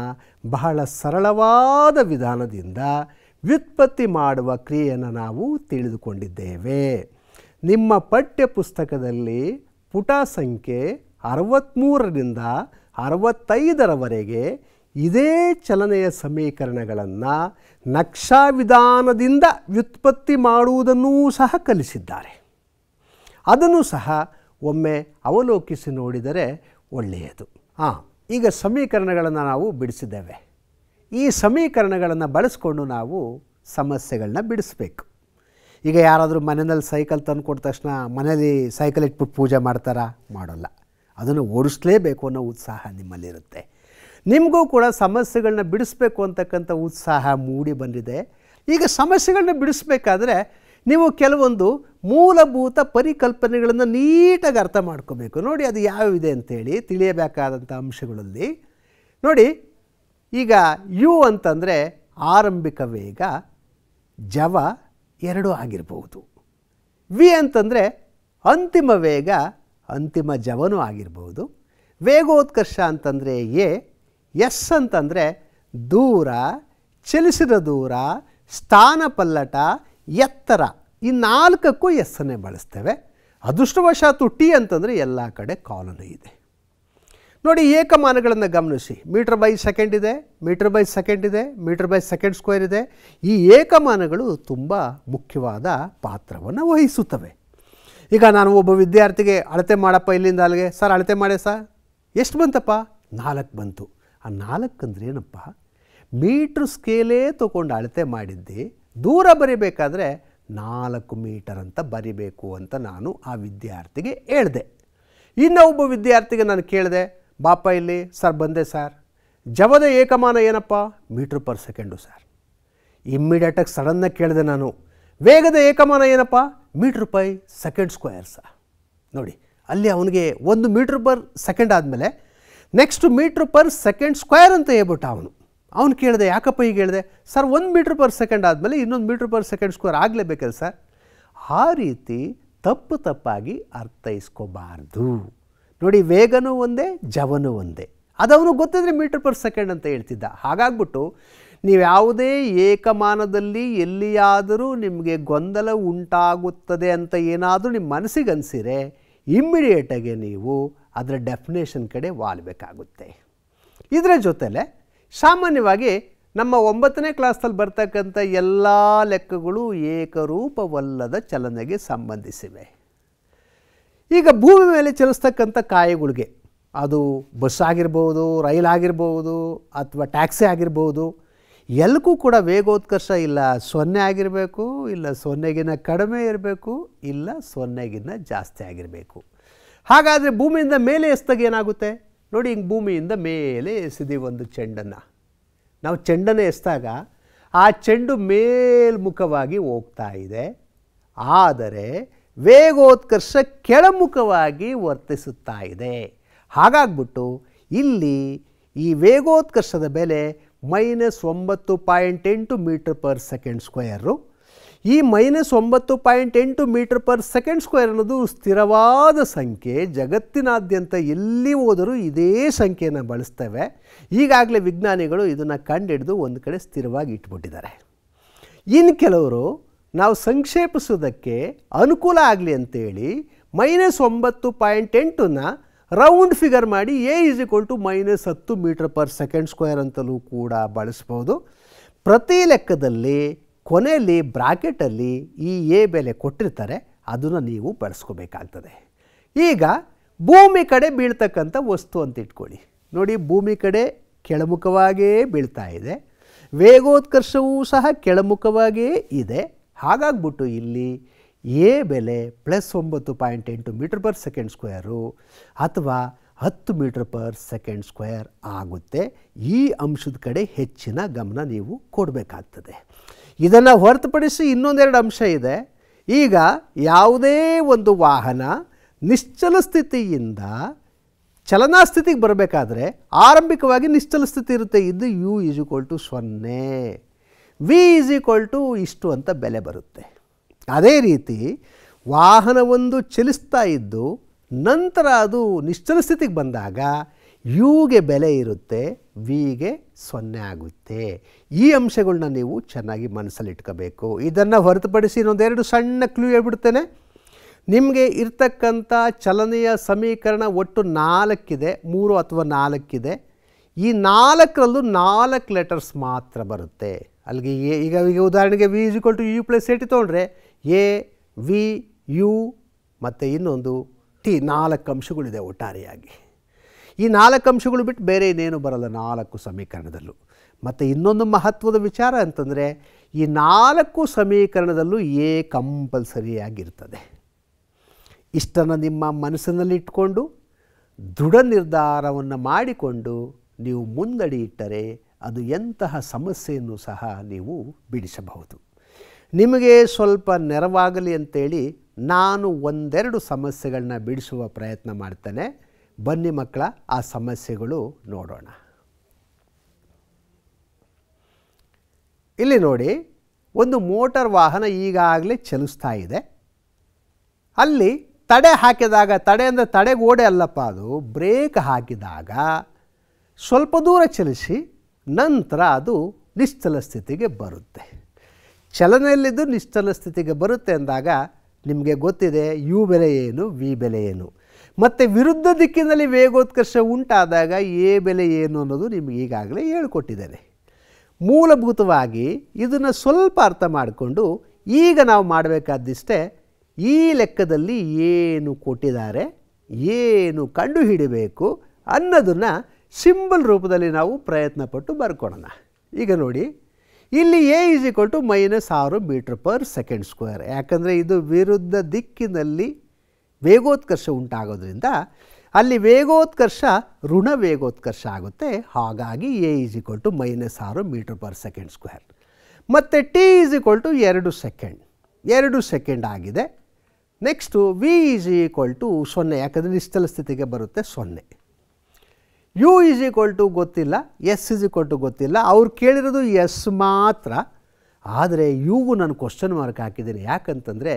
ಬಹಳ ಸರಳವಾದ ವಿಧಾನದಿಂದ ವ್ಯುತ್ಪತ್ತಿ ಮಾಡುವ ಕ್ರಿಯೆಯನ್ನು ನಾವು ತಿಳಿದುಕೊಂಡಿದ್ದೇವೆ ನಿಮ್ಮ ಪಠ್ಯಪುಸ್ತಕದಲ್ಲಿ ಪುಟ ಸಂಖ್ಯೆ ಅರವತ್ತ್ಮೂರರಿಂದ ಅರವತ್ತೈದರವರೆಗೆ ಇದೇ ಚಲನೆಯ ಸಮೀಕರಣಗಳನ್ನು ನಕ್ಷಾ ವ್ಯುತ್ಪತ್ತಿ ಮಾಡುವುದನ್ನೂ ಸಹ ಕಲಿಸಿದ್ದಾರೆ ಅದನ್ನು ಸಹ ಒಮ್ಮೆ ಅವಲೋಕಿಸಿ ನೋಡಿದರೆ ಒಳ್ಳೆಯದು ಹಾಂ ಈಗ ಸಮೀಕರಣಗಳನ್ನು ನಾವು ಬಿಡಿಸಿದ್ದೇವೆ ಈ ಸಮೀಕರಣಗಳನ್ನು ಬಳಸ್ಕೊಂಡು ನಾವು ಸಮಸ್ಯೆಗಳನ್ನ ಬಿಡಿಸ್ಬೇಕು ಈಗ ಯಾರಾದರೂ ಮನೆಯಲ್ಲಿ ಸೈಕಲ್ ತಂದುಕೊಟ್ಟ ತಕ್ಷಣ ಮನೆಯಲ್ಲಿ ಸೈಕಲ್ ಇಟ್ಬಿಟ್ಟು ಪೂಜೆ ಮಾಡ್ತಾರಾ ಮಾಡೋಲ್ಲ ಅದನ್ನು ಓಡಿಸಲೇಬೇಕು ಅನ್ನೋ ಉತ್ಸಾಹ ನಿಮ್ಮಲ್ಲಿರುತ್ತೆ ನಿಮಗೂ ಕೂಡ ಸಮಸ್ಯೆಗಳನ್ನ ಬಿಡಿಸ್ಬೇಕು ಅಂತಕ್ಕಂಥ ಉತ್ಸಾಹ ಮೂಡಿ ಬಂದಿದೆ ಈಗ ಸಮಸ್ಯೆಗಳನ್ನ ಬಿಡಿಸ್ಬೇಕಾದ್ರೆ ನೀವು ಕೆಲವೊಂದು ಮೂಲಭೂತ ಪರಿಕಲ್ಪನೆಗಳನ್ನು ನೀಟಾಗಿ ಅರ್ಥ ಮಾಡ್ಕೋಬೇಕು ನೋಡಿ ಅದು ಯಾವಿದೆ ಅಂತೇಳಿ ತಿಳಿಯಬೇಕಾದಂಥ ಅಂಶಗಳಲ್ಲಿ ನೋಡಿ ಈಗ ಯು ಅಂತಂದರೆ ಆರಂಭಿಕ ವೇಗ ಜವ ಎರಡೂ ಆಗಿರಬಹುದು ವಿ ಅಂತಂದರೆ ಅಂತಿಮ ವೇಗ ಅಂತಿಮ ಜವನೂ ಆಗಿರಬಹುದು ವೇಗೋತ್ಕರ್ಷ ಅಂತಂದರೆ ಎ ಎಸ್ ಅಂತಂದರೆ ದೂರ ಚಲಿಸಿದ ದೂರ ಸ್ಥಾನ ಪಲ್ಲಟ ಎತ್ತರ ಈ ನಾಲ್ಕಕ್ಕೂ ಎಸ್ಸನ್ನೇ ಬಳಸ್ತೇವೆ ಅದೃಷ್ಟವಶಾತು ಟಿ ಅಂತಂದರೆ ಎಲ್ಲ ಕಡೆ ಕಾಲನು ಇದೆ ನೋಡಿ ಏಕಮಾನಗಳನ್ನು ಗಮನಿಸಿ ಮೀಟರ್ ಬೈ ಸೆಕೆಂಡ್ ಇದೆ ಮೀಟರ್ ಬೈ ಸೆಕೆಂಡ್ ಇದೆ ಮೀಟರ್ ಬೈ ಸೆಕೆಂಡ್ ಸ್ಕ್ವೇರ್ ಇದೆ ಈ ಏಕಮಾನಗಳು ತುಂಬ ಮುಖ್ಯವಾದ ಪಾತ್ರವನ್ನು ವಹಿಸುತ್ತವೆ ಈಗ ನಾನು ಒಬ್ಬ ವಿದ್ಯಾರ್ಥಿಗೆ ಅಳತೆ ಮಾಡಪ್ಪ ಇಲ್ಲಿಂದ ಅಲ್ಲಿಗೆ ಸರ್ ಅಳತೆ ಮಾಡೆ ಸರ್ ಎಷ್ಟು ಬಂತಪ್ಪ ನಾಲ್ಕು ಬಂತು ಆ ಅಂದ್ರೆ ಏನಪ್ಪ ಮೀಟ್ರ್ ಸ್ಕೇಲೇ ತೊಗೊಂಡು ಅಳತೆ ಮಾಡಿದ್ದೆ ದೂರ ಬರಿಬೇಕಾದ್ರೆ ನಾಲ್ಕು ಮೀಟರ್ ಅಂತ ಬರಿಬೇಕು ಅಂತ ನಾನು ಆ ವಿದ್ಯಾರ್ಥಿಗೆ ಹೇಳಿದೆ ಇನ್ನೊಬ್ಬ ಒಬ್ಬ ವಿದ್ಯಾರ್ಥಿಗೆ ನಾನು ಕೇಳಿದೆ ಬಾಪ ಇಲ್ಲಿ ಸರ್ ಬಂದೆ ಸರ್ ಜವದ ಏಕಮಾನ ಏನಪ್ಪ ಮೀಟ್ರ್ ಪರ್ ಸೆಕೆಂಡು ಸರ್ ಇಮ್ಮಿಡಿಯೇಟಾಗಿ ಸಡನ್ನಾಗಿ ಕೇಳಿದೆ ನಾನು ವೇಗದ ಏಕಮಾನ ಏನಪ್ಪ metre per second square sir ನೋಡಿ ಅಲ್ಲಿ ಅವನಿಗೆ ಒಂದು ಮೀಟ್ರ್ ಪರ್ ಸೆಕೆಂಡ್ ಆದಮೇಲೆ next metre per second square ಅಂತ ಹೇಳ್ಬಿಟ್ಟ ಅವನು ಅವನು ಕೇಳಿದೆ ಯಾಕಪ್ಪ ಈಗ ಹೇಳಿದೆ ಸರ್ ಒಂದು ಮೀಟ್ರ್ ಪರ್ ಸೆಕೆಂಡ್ ಆದಮೇಲೆ ಇನ್ನೊಂದು ಮೀಟ್ರ್ ಪರ್ ಸೆಕೆಂಡ್ ಸ್ಕ್ವೇರ್ ಆಗಲೇಬೇಕಲ್ಲ ಸರ್ ಆ ರೀತಿ ತಪ್ಪು ತಪ್ಪಾಗಿ ಅರ್ಥೈಸ್ಕೋಬಾರ್ದು ನೋಡಿ ವೇಗನೂ ಒಂದೇ ಜವನೂ ಒಂದೇ ಅದವನು ಗೊತ್ತಿದ್ರೆ ಮೀಟ್ರ್ ಪರ್ ಸೆಕೆಂಡ್ ಅಂತ ಹೇಳ್ತಿದ್ದ ಹಾಗಾಗ್ಬಿಟ್ಟು ನೀವು ಯಾವುದೇ ಏಕಮಾನದಲ್ಲಿ ಎಲ್ಲಿಯಾದರೂ ನಿಮಗೆ ಗೊಂದಲ ಉಂಟಾಗುತ್ತದೆ ಅಂತ ಏನಾದರೂ ನಿಮ್ಮ ಮನಸ್ಸಿಗೆ ಮನಸ್ಸಿಗನ್ಸಿರೆ ಇಮ್ಮಿಡಿಯೇಟಾಗಿ ನೀವು ಅದರ ಡೆಫಿನೇಷನ್ ಕಡೆ ವಾಲ್ಬೇಕಾಗುತ್ತೆ ಇದರ ಜೊತೆಲೆ ಸಾಮಾನ್ಯವಾಗಿ ನಮ್ಮ ಒಂಬತ್ತನೇ ಕ್ಲಾಸ್ನಲ್ಲಿ ಬರ್ತಕ್ಕಂಥ ಎಲ್ಲ ಲೆಕ್ಕಗಳು ಏಕರೂಪವಲ್ಲದ ಚಲನೆಗೆ ಸಂಬಂಧಿಸಿವೆ ಈಗ ಭೂಮಿ ಮೇಲೆ ಚಲಿಸ್ತಕ್ಕಂಥ ಕಾಯಗಳಿಗೆ ಅದು ಬಸ್ ಆಗಿರ್ಬೋದು ರೈಲ್ ಆಗಿರ್ಬೋದು ಅಥವಾ ಟ್ಯಾಕ್ಸಿ ಆಗಿರ್ಬೋದು ಎಲ್ಲಕ್ಕೂ ಕೂಡ ವೇಗೋತ್ಕರ್ಷ ಇಲ್ಲ ಸೊನ್ನೆ ಆಗಿರಬೇಕು ಇಲ್ಲ ಸೊನ್ನೆಗಿನ ಕಡಿಮೆ ಇರಬೇಕು ಇಲ್ಲ ಸೊನ್ನೆಗಿನ ಜಾಸ್ತಿ ಆಗಿರಬೇಕು ಹಾಗಾದರೆ ಭೂಮಿಯಿಂದ ಮೇಲೆ ಎಸ್ದಾಗ ಏನಾಗುತ್ತೆ ನೋಡಿ ಹಿಂಗೆ ಭೂಮಿಯಿಂದ ಮೇಲೆ ಎಸೆದೀವಿ ಒಂದು ಚೆಂಡನ್ನು ನಾವು ಚೆಂಡನ್ನು ಎಸ್ದಾಗ ಆ ಚೆಂಡು ಮೇಲ್ಮುಖವಾಗಿ ಹೋಗ್ತಾ ಇದೆ ಆದರೆ ವೇಗೋತ್ಕರ್ಷ ಕೆಳಮುಖವಾಗಿ ವರ್ತಿಸುತ್ತಾ ಇದೆ ಹಾಗಾಗ್ಬಿಟ್ಟು ಇಲ್ಲಿ ಈ ವೇಗೋತ್ಕರ್ಷದ ಬೆಲೆ ಮೈನಸ್ ಒಂಬತ್ತು ಪಾಯಿಂಟ್ ಎಂಟು ಮೀಟರ್ ಪರ್ ಸೆಕೆಂಡ್ ಸ್ಕ್ವೇರು ಈ ಮೈನಸ್ ಒಂಬತ್ತು ಪಾಯಿಂಟ್ ಎಂಟು ಮೀಟರ್ ಪರ್ ಸೆಕೆಂಡ್ ಸ್ಕ್ವೇರ್ ಅನ್ನೋದು ಸ್ಥಿರವಾದ ಸಂಖ್ಯೆ ಜಗತ್ತಿನಾದ್ಯಂತ ಎಲ್ಲಿ ಹೋದರೂ ಇದೇ ಸಂಖ್ಯೆಯನ್ನು ಬಳಸ್ತೇವೆ ಈಗಾಗಲೇ ವಿಜ್ಞಾನಿಗಳು ಇದನ್ನು ಕಂಡುಹಿಡಿದು ಒಂದು ಕಡೆ ಸ್ಥಿರವಾಗಿ ಇಟ್ಬಿಟ್ಟಿದ್ದಾರೆ ಇನ್ನು ಕೆಲವರು ನಾವು ಸಂಕ್ಷೇಪಿಸೋದಕ್ಕೆ ಅನುಕೂಲ ಆಗಲಿ ಅಂತೇಳಿ ಮೈನಸ್ ಒಂಬತ್ತು ಪಾಯಿಂಟ್ ಎಂಟನ್ನ ರೌಂಡ್ ಫಿಗರ್ ಮಾಡಿ a is equal to minus ಹತ್ತು ಮೀಟರ್ ಪರ್ ಸೆಕೆಂಡ್ ಸ್ಕ್ವೇರ್ ಅಂತಲೂ ಕೂಡ ಬಳಸ್ಬೋದು ಪ್ರತಿ ಲೆಕ್ಕದಲ್ಲಿ ಕೊನೆಯಲ್ಲಿ ಬ್ರಾಕೆಟಲ್ಲಿ ಈ ಎ ಬೆಲೆ ಕೊಟ್ಟಿರ್ತಾರೆ ಅದನ್ನು ನೀವು ಬಳಸ್ಕೋಬೇಕಾಗ್ತದೆ ಈಗ ಭೂಮಿ ಕಡೆ ಬೀಳ್ತಕ್ಕಂಥ ವಸ್ತು ಅಂತ ಇಟ್ಕೊಳ್ಳಿ ನೋಡಿ ಭೂಮಿ ಕಡೆ ಕೆಳಮುಖವಾಗಿಯೇ ಬೀಳ್ತಾ ಇದೆ ವೇಗೋತ್ಕರ್ಷವೂ ಸಹ ಕೆಳಮುಖವಾಗಿಯೇ ಇದೆ ಹಾಗಾಗ್ಬಿಟ್ಟು ಇಲ್ಲಿ ಎ ಬೆಲೆ ಪ್ಲಸ್ ಒಂಬತ್ತು ಪಾಯಿಂಟ್ ಎಂಟು ಮೀಟರ್ ಪರ್ ಸೆಕೆಂಡ್ ಸ್ಕ್ವೇರು ಅಥವಾ ಹತ್ತು ಮೀಟರ್ ಪರ್ ಸೆಕೆಂಡ್ ಸ್ಕ್ವೇರ್ ಆಗುತ್ತೆ ಈ ಅಂಶದ ಕಡೆ ಹೆಚ್ಚಿನ ಗಮನ ನೀವು ಕೊಡಬೇಕಾಗ್ತದೆ ಇದನ್ನು ಹೊರತುಪಡಿಸಿ ಇನ್ನೊಂದೆರಡು ಅಂಶ ಇದೆ ಈಗ ಯಾವುದೇ ಒಂದು ವಾಹನ ನಿಶ್ಚಲ ಸ್ಥಿತಿಯಿಂದ ಚಲನಾ ಸ್ಥಿತಿಗೆ ಬರಬೇಕಾದ್ರೆ ಆರಂಭಿಕವಾಗಿ ನಿಶ್ಚಲ ಸ್ಥಿತಿ ಇರುತ್ತೆ ಇದು ಯು ಈಸ್ ಈಕ್ವಲ್ ಟು ಸೊನ್ನೆ ವಿ ಈಸ್ ಈಕ್ವಲ್ ಟು ಇಷ್ಟು ಅಂತ ಬೆಲೆ ಬರುತ್ತೆ ಅದೇ ರೀತಿ ವಾಹನವೊಂದು ಚಲಿಸ್ತಾ ಇದ್ದು ನಂತರ ಅದು ನಿಶ್ಚಲ ಸ್ಥಿತಿಗೆ ಬಂದಾಗ ಯುಗೆ ಬೆಲೆ ಇರುತ್ತೆ ವಿಗೆ ಸೊನ್ನೆ ಆಗುತ್ತೆ ಈ ಅಂಶಗಳನ್ನ ನೀವು ಚೆನ್ನಾಗಿ ಮನಸ್ಸಲ್ಲಿ ಇಟ್ಕೋಬೇಕು ಇದನ್ನು ಹೊರತುಪಡಿಸಿ ಇನ್ನೊಂದೆರಡು ಸಣ್ಣ ಕ್ಲೂ ಹೇಳ್ಬಿಡ್ತೇನೆ ನಿಮಗೆ ಇರ್ತಕ್ಕಂಥ ಚಲನೆಯ ಸಮೀಕರಣ ಒಟ್ಟು ನಾಲ್ಕಿದೆ ಮೂರು ಅಥವಾ ನಾಲ್ಕಿದೆ ಈ ನಾಲ್ಕರಲ್ಲೂ ನಾಲ್ಕು ಲೆಟರ್ಸ್ ಮಾತ್ರ ಬರುತ್ತೆ ಅಲ್ಲಿಗೆ ಈಗ ಈಗ ಉದಾಹರಣೆಗೆ v equal to u plus a t ತೊಗೊಂಡ್ರೆ ಎ ವಿ ಯು ಮತ್ತು ಇನ್ನೊಂದು ಟಿ ನಾಲ್ಕು ಅಂಶಗಳಿದೆ ಒಟ್ಟಾರೆಯಾಗಿ ಈ ನಾಲ್ಕು ಅಂಶಗಳು ಬಿಟ್ಟು ಬೇರೆ ಇನ್ನೇನು ಬರಲ್ಲ ನಾಲ್ಕು ಸಮೀಕರಣದಲ್ಲೂ ಮತ್ತು ಇನ್ನೊಂದು ಮಹತ್ವದ ವಿಚಾರ ಅಂತಂದರೆ ಈ ನಾಲ್ಕು ಸಮೀಕರಣದಲ್ಲೂ ಎ ಕಂಪಲ್ಸರಿಯಾಗಿರ್ತದೆ ಇಷ್ಟನ್ನು ನಿಮ್ಮ ಮನಸ್ಸಿನಲ್ಲಿ ಇಟ್ಕೊಂಡು ದೃಢ ನಿರ್ಧಾರವನ್ನು ಮಾಡಿಕೊಂಡು ನೀವು ಮುಂದಡಿ ಇಟ್ಟರೆ ಅದು ಎಂತಹ ಸಮಸ್ಯೆಯನ್ನು ಸಹ ನೀವು ಬಿಡಿಸಬಹುದು ನಿಮಗೆ ಸ್ವಲ್ಪ ನೆರವಾಗಲಿ ಅಂತೇಳಿ ನಾನು ಒಂದೆರಡು ಸಮಸ್ಯೆಗಳನ್ನ ಬಿಡಿಸುವ ಪ್ರಯತ್ನ ಮಾಡ್ತೇನೆ ಬನ್ನಿ ಮಕ್ಕಳ ಆ ಸಮಸ್ಯೆಗಳು ನೋಡೋಣ ಇಲ್ಲಿ ನೋಡಿ ಒಂದು ಮೋಟಾರ್ ವಾಹನ ಈಗಾಗಲೇ ಚಲಿಸ್ತಾ ಇದೆ ಅಲ್ಲಿ ತಡೆ ಹಾಕಿದಾಗ ತಡೆ ಅಂದರೆ ತಡೆಗೋಡೆ ಅಲ್ಲಪ್ಪ ಅದು ಬ್ರೇಕ್ ಹಾಕಿದಾಗ ಸ್ವಲ್ಪ ದೂರ ಚಲಿಸಿ ನಂತರ ಅದು ನಿಶ್ಚಲ ಸ್ಥಿತಿಗೆ ಬರುತ್ತೆ ಚಲನೆಯಲ್ಲಿದ್ದು ನಿಶ್ಚಲ ಸ್ಥಿತಿಗೆ ಬರುತ್ತೆ ಅಂದಾಗ ನಿಮಗೆ ಗೊತ್ತಿದೆ ಯು ಬೆಲೆ ಏನು ವಿ ಬೆಲೆ ಏನು ಮತ್ತು ವಿರುದ್ಧ ದಿಕ್ಕಿನಲ್ಲಿ ವೇಗೋತ್ಕರ್ಷ ಉಂಟಾದಾಗ ಏ ಬೆಲೆ ಏನು ಅನ್ನೋದು ನಿಮಗೆ ಈಗಾಗಲೇ ಹೇಳ್ಕೊಟ್ಟಿದ್ದೇನೆ ಮೂಲಭೂತವಾಗಿ ಇದನ್ನು ಸ್ವಲ್ಪ ಅರ್ಥ ಮಾಡಿಕೊಂಡು ಈಗ ನಾವು ಮಾಡಬೇಕಾದಿಷ್ಟೇ ಈ ಲೆಕ್ಕದಲ್ಲಿ ಏನು ಕೊಟ್ಟಿದ್ದಾರೆ ಏನು ಕಂಡುಹಿಡಬೇಕು ಅನ್ನೋದನ್ನು ಸಿಂಬಲ್ ರೂಪದಲ್ಲಿ ನಾವು ಪ್ರಯತ್ನಪಟ್ಟು ಬರ್ಕೊಳ್ಳೋಣ ಈಗ ನೋಡಿ ಇಲ್ಲಿ a is equal to minus ಆರು ಮೀಟ್ರ್ ಪರ್ ಸೆಕೆಂಡ್ ಸ್ಕ್ವೇರ್ ಯಾಕಂದರೆ ಇದು ವಿರುದ್ಧ ದಿಕ್ಕಿನಲ್ಲಿ ವೇಗೋತ್ಕರ್ಷ ಉಂಟಾಗೋದ್ರಿಂದ ಅಲ್ಲಿ ವೇಗೋತ್ಕರ್ಷ ಋಣ ವೇಗೋತ್ಕರ್ಷ ಆಗುತ್ತೆ ಹಾಗಾಗಿ a is equal to minus ಆರು ಮೀಟರ್ ಪರ್ ಸೆಕೆಂಡ್ ಸ್ಕ್ವೇರ್ ಮತ್ತು ಟಿ ಈಸ್ ಈಕ್ವಲ್ ಟು ಎರಡು ಸೆಕೆಂಡ್ ಎರಡು ಸೆಕೆಂಡ್ ಆಗಿದೆ next v is equal to ಸೊನ್ನೆ ಯಾಕಂದರೆ ನಿಶ್ಚಲ ಸ್ಥಿತಿಗೆ ಬರುತ್ತೆ ಸೊನ್ನೆ ಯು ಈಸ್ ಈಕ್ವಲ್ ಟು ಗೊತ್ತಿಲ್ಲ ಎಸ್ ಈಸ್ ಈಕ್ವಲ್ ಟು ಗೊತ್ತಿಲ್ಲ ಅವ್ರು ಕೇಳಿರೋದು ಎಸ್ ಮಾತ್ರ ಆದರೆ ಯುಗೂ ನಾನು ಕ್ವಶನ್ ಮಾರ್ಕ್ ಹಾಕಿದ್ದೀನಿ ಯಾಕಂತಂದರೆ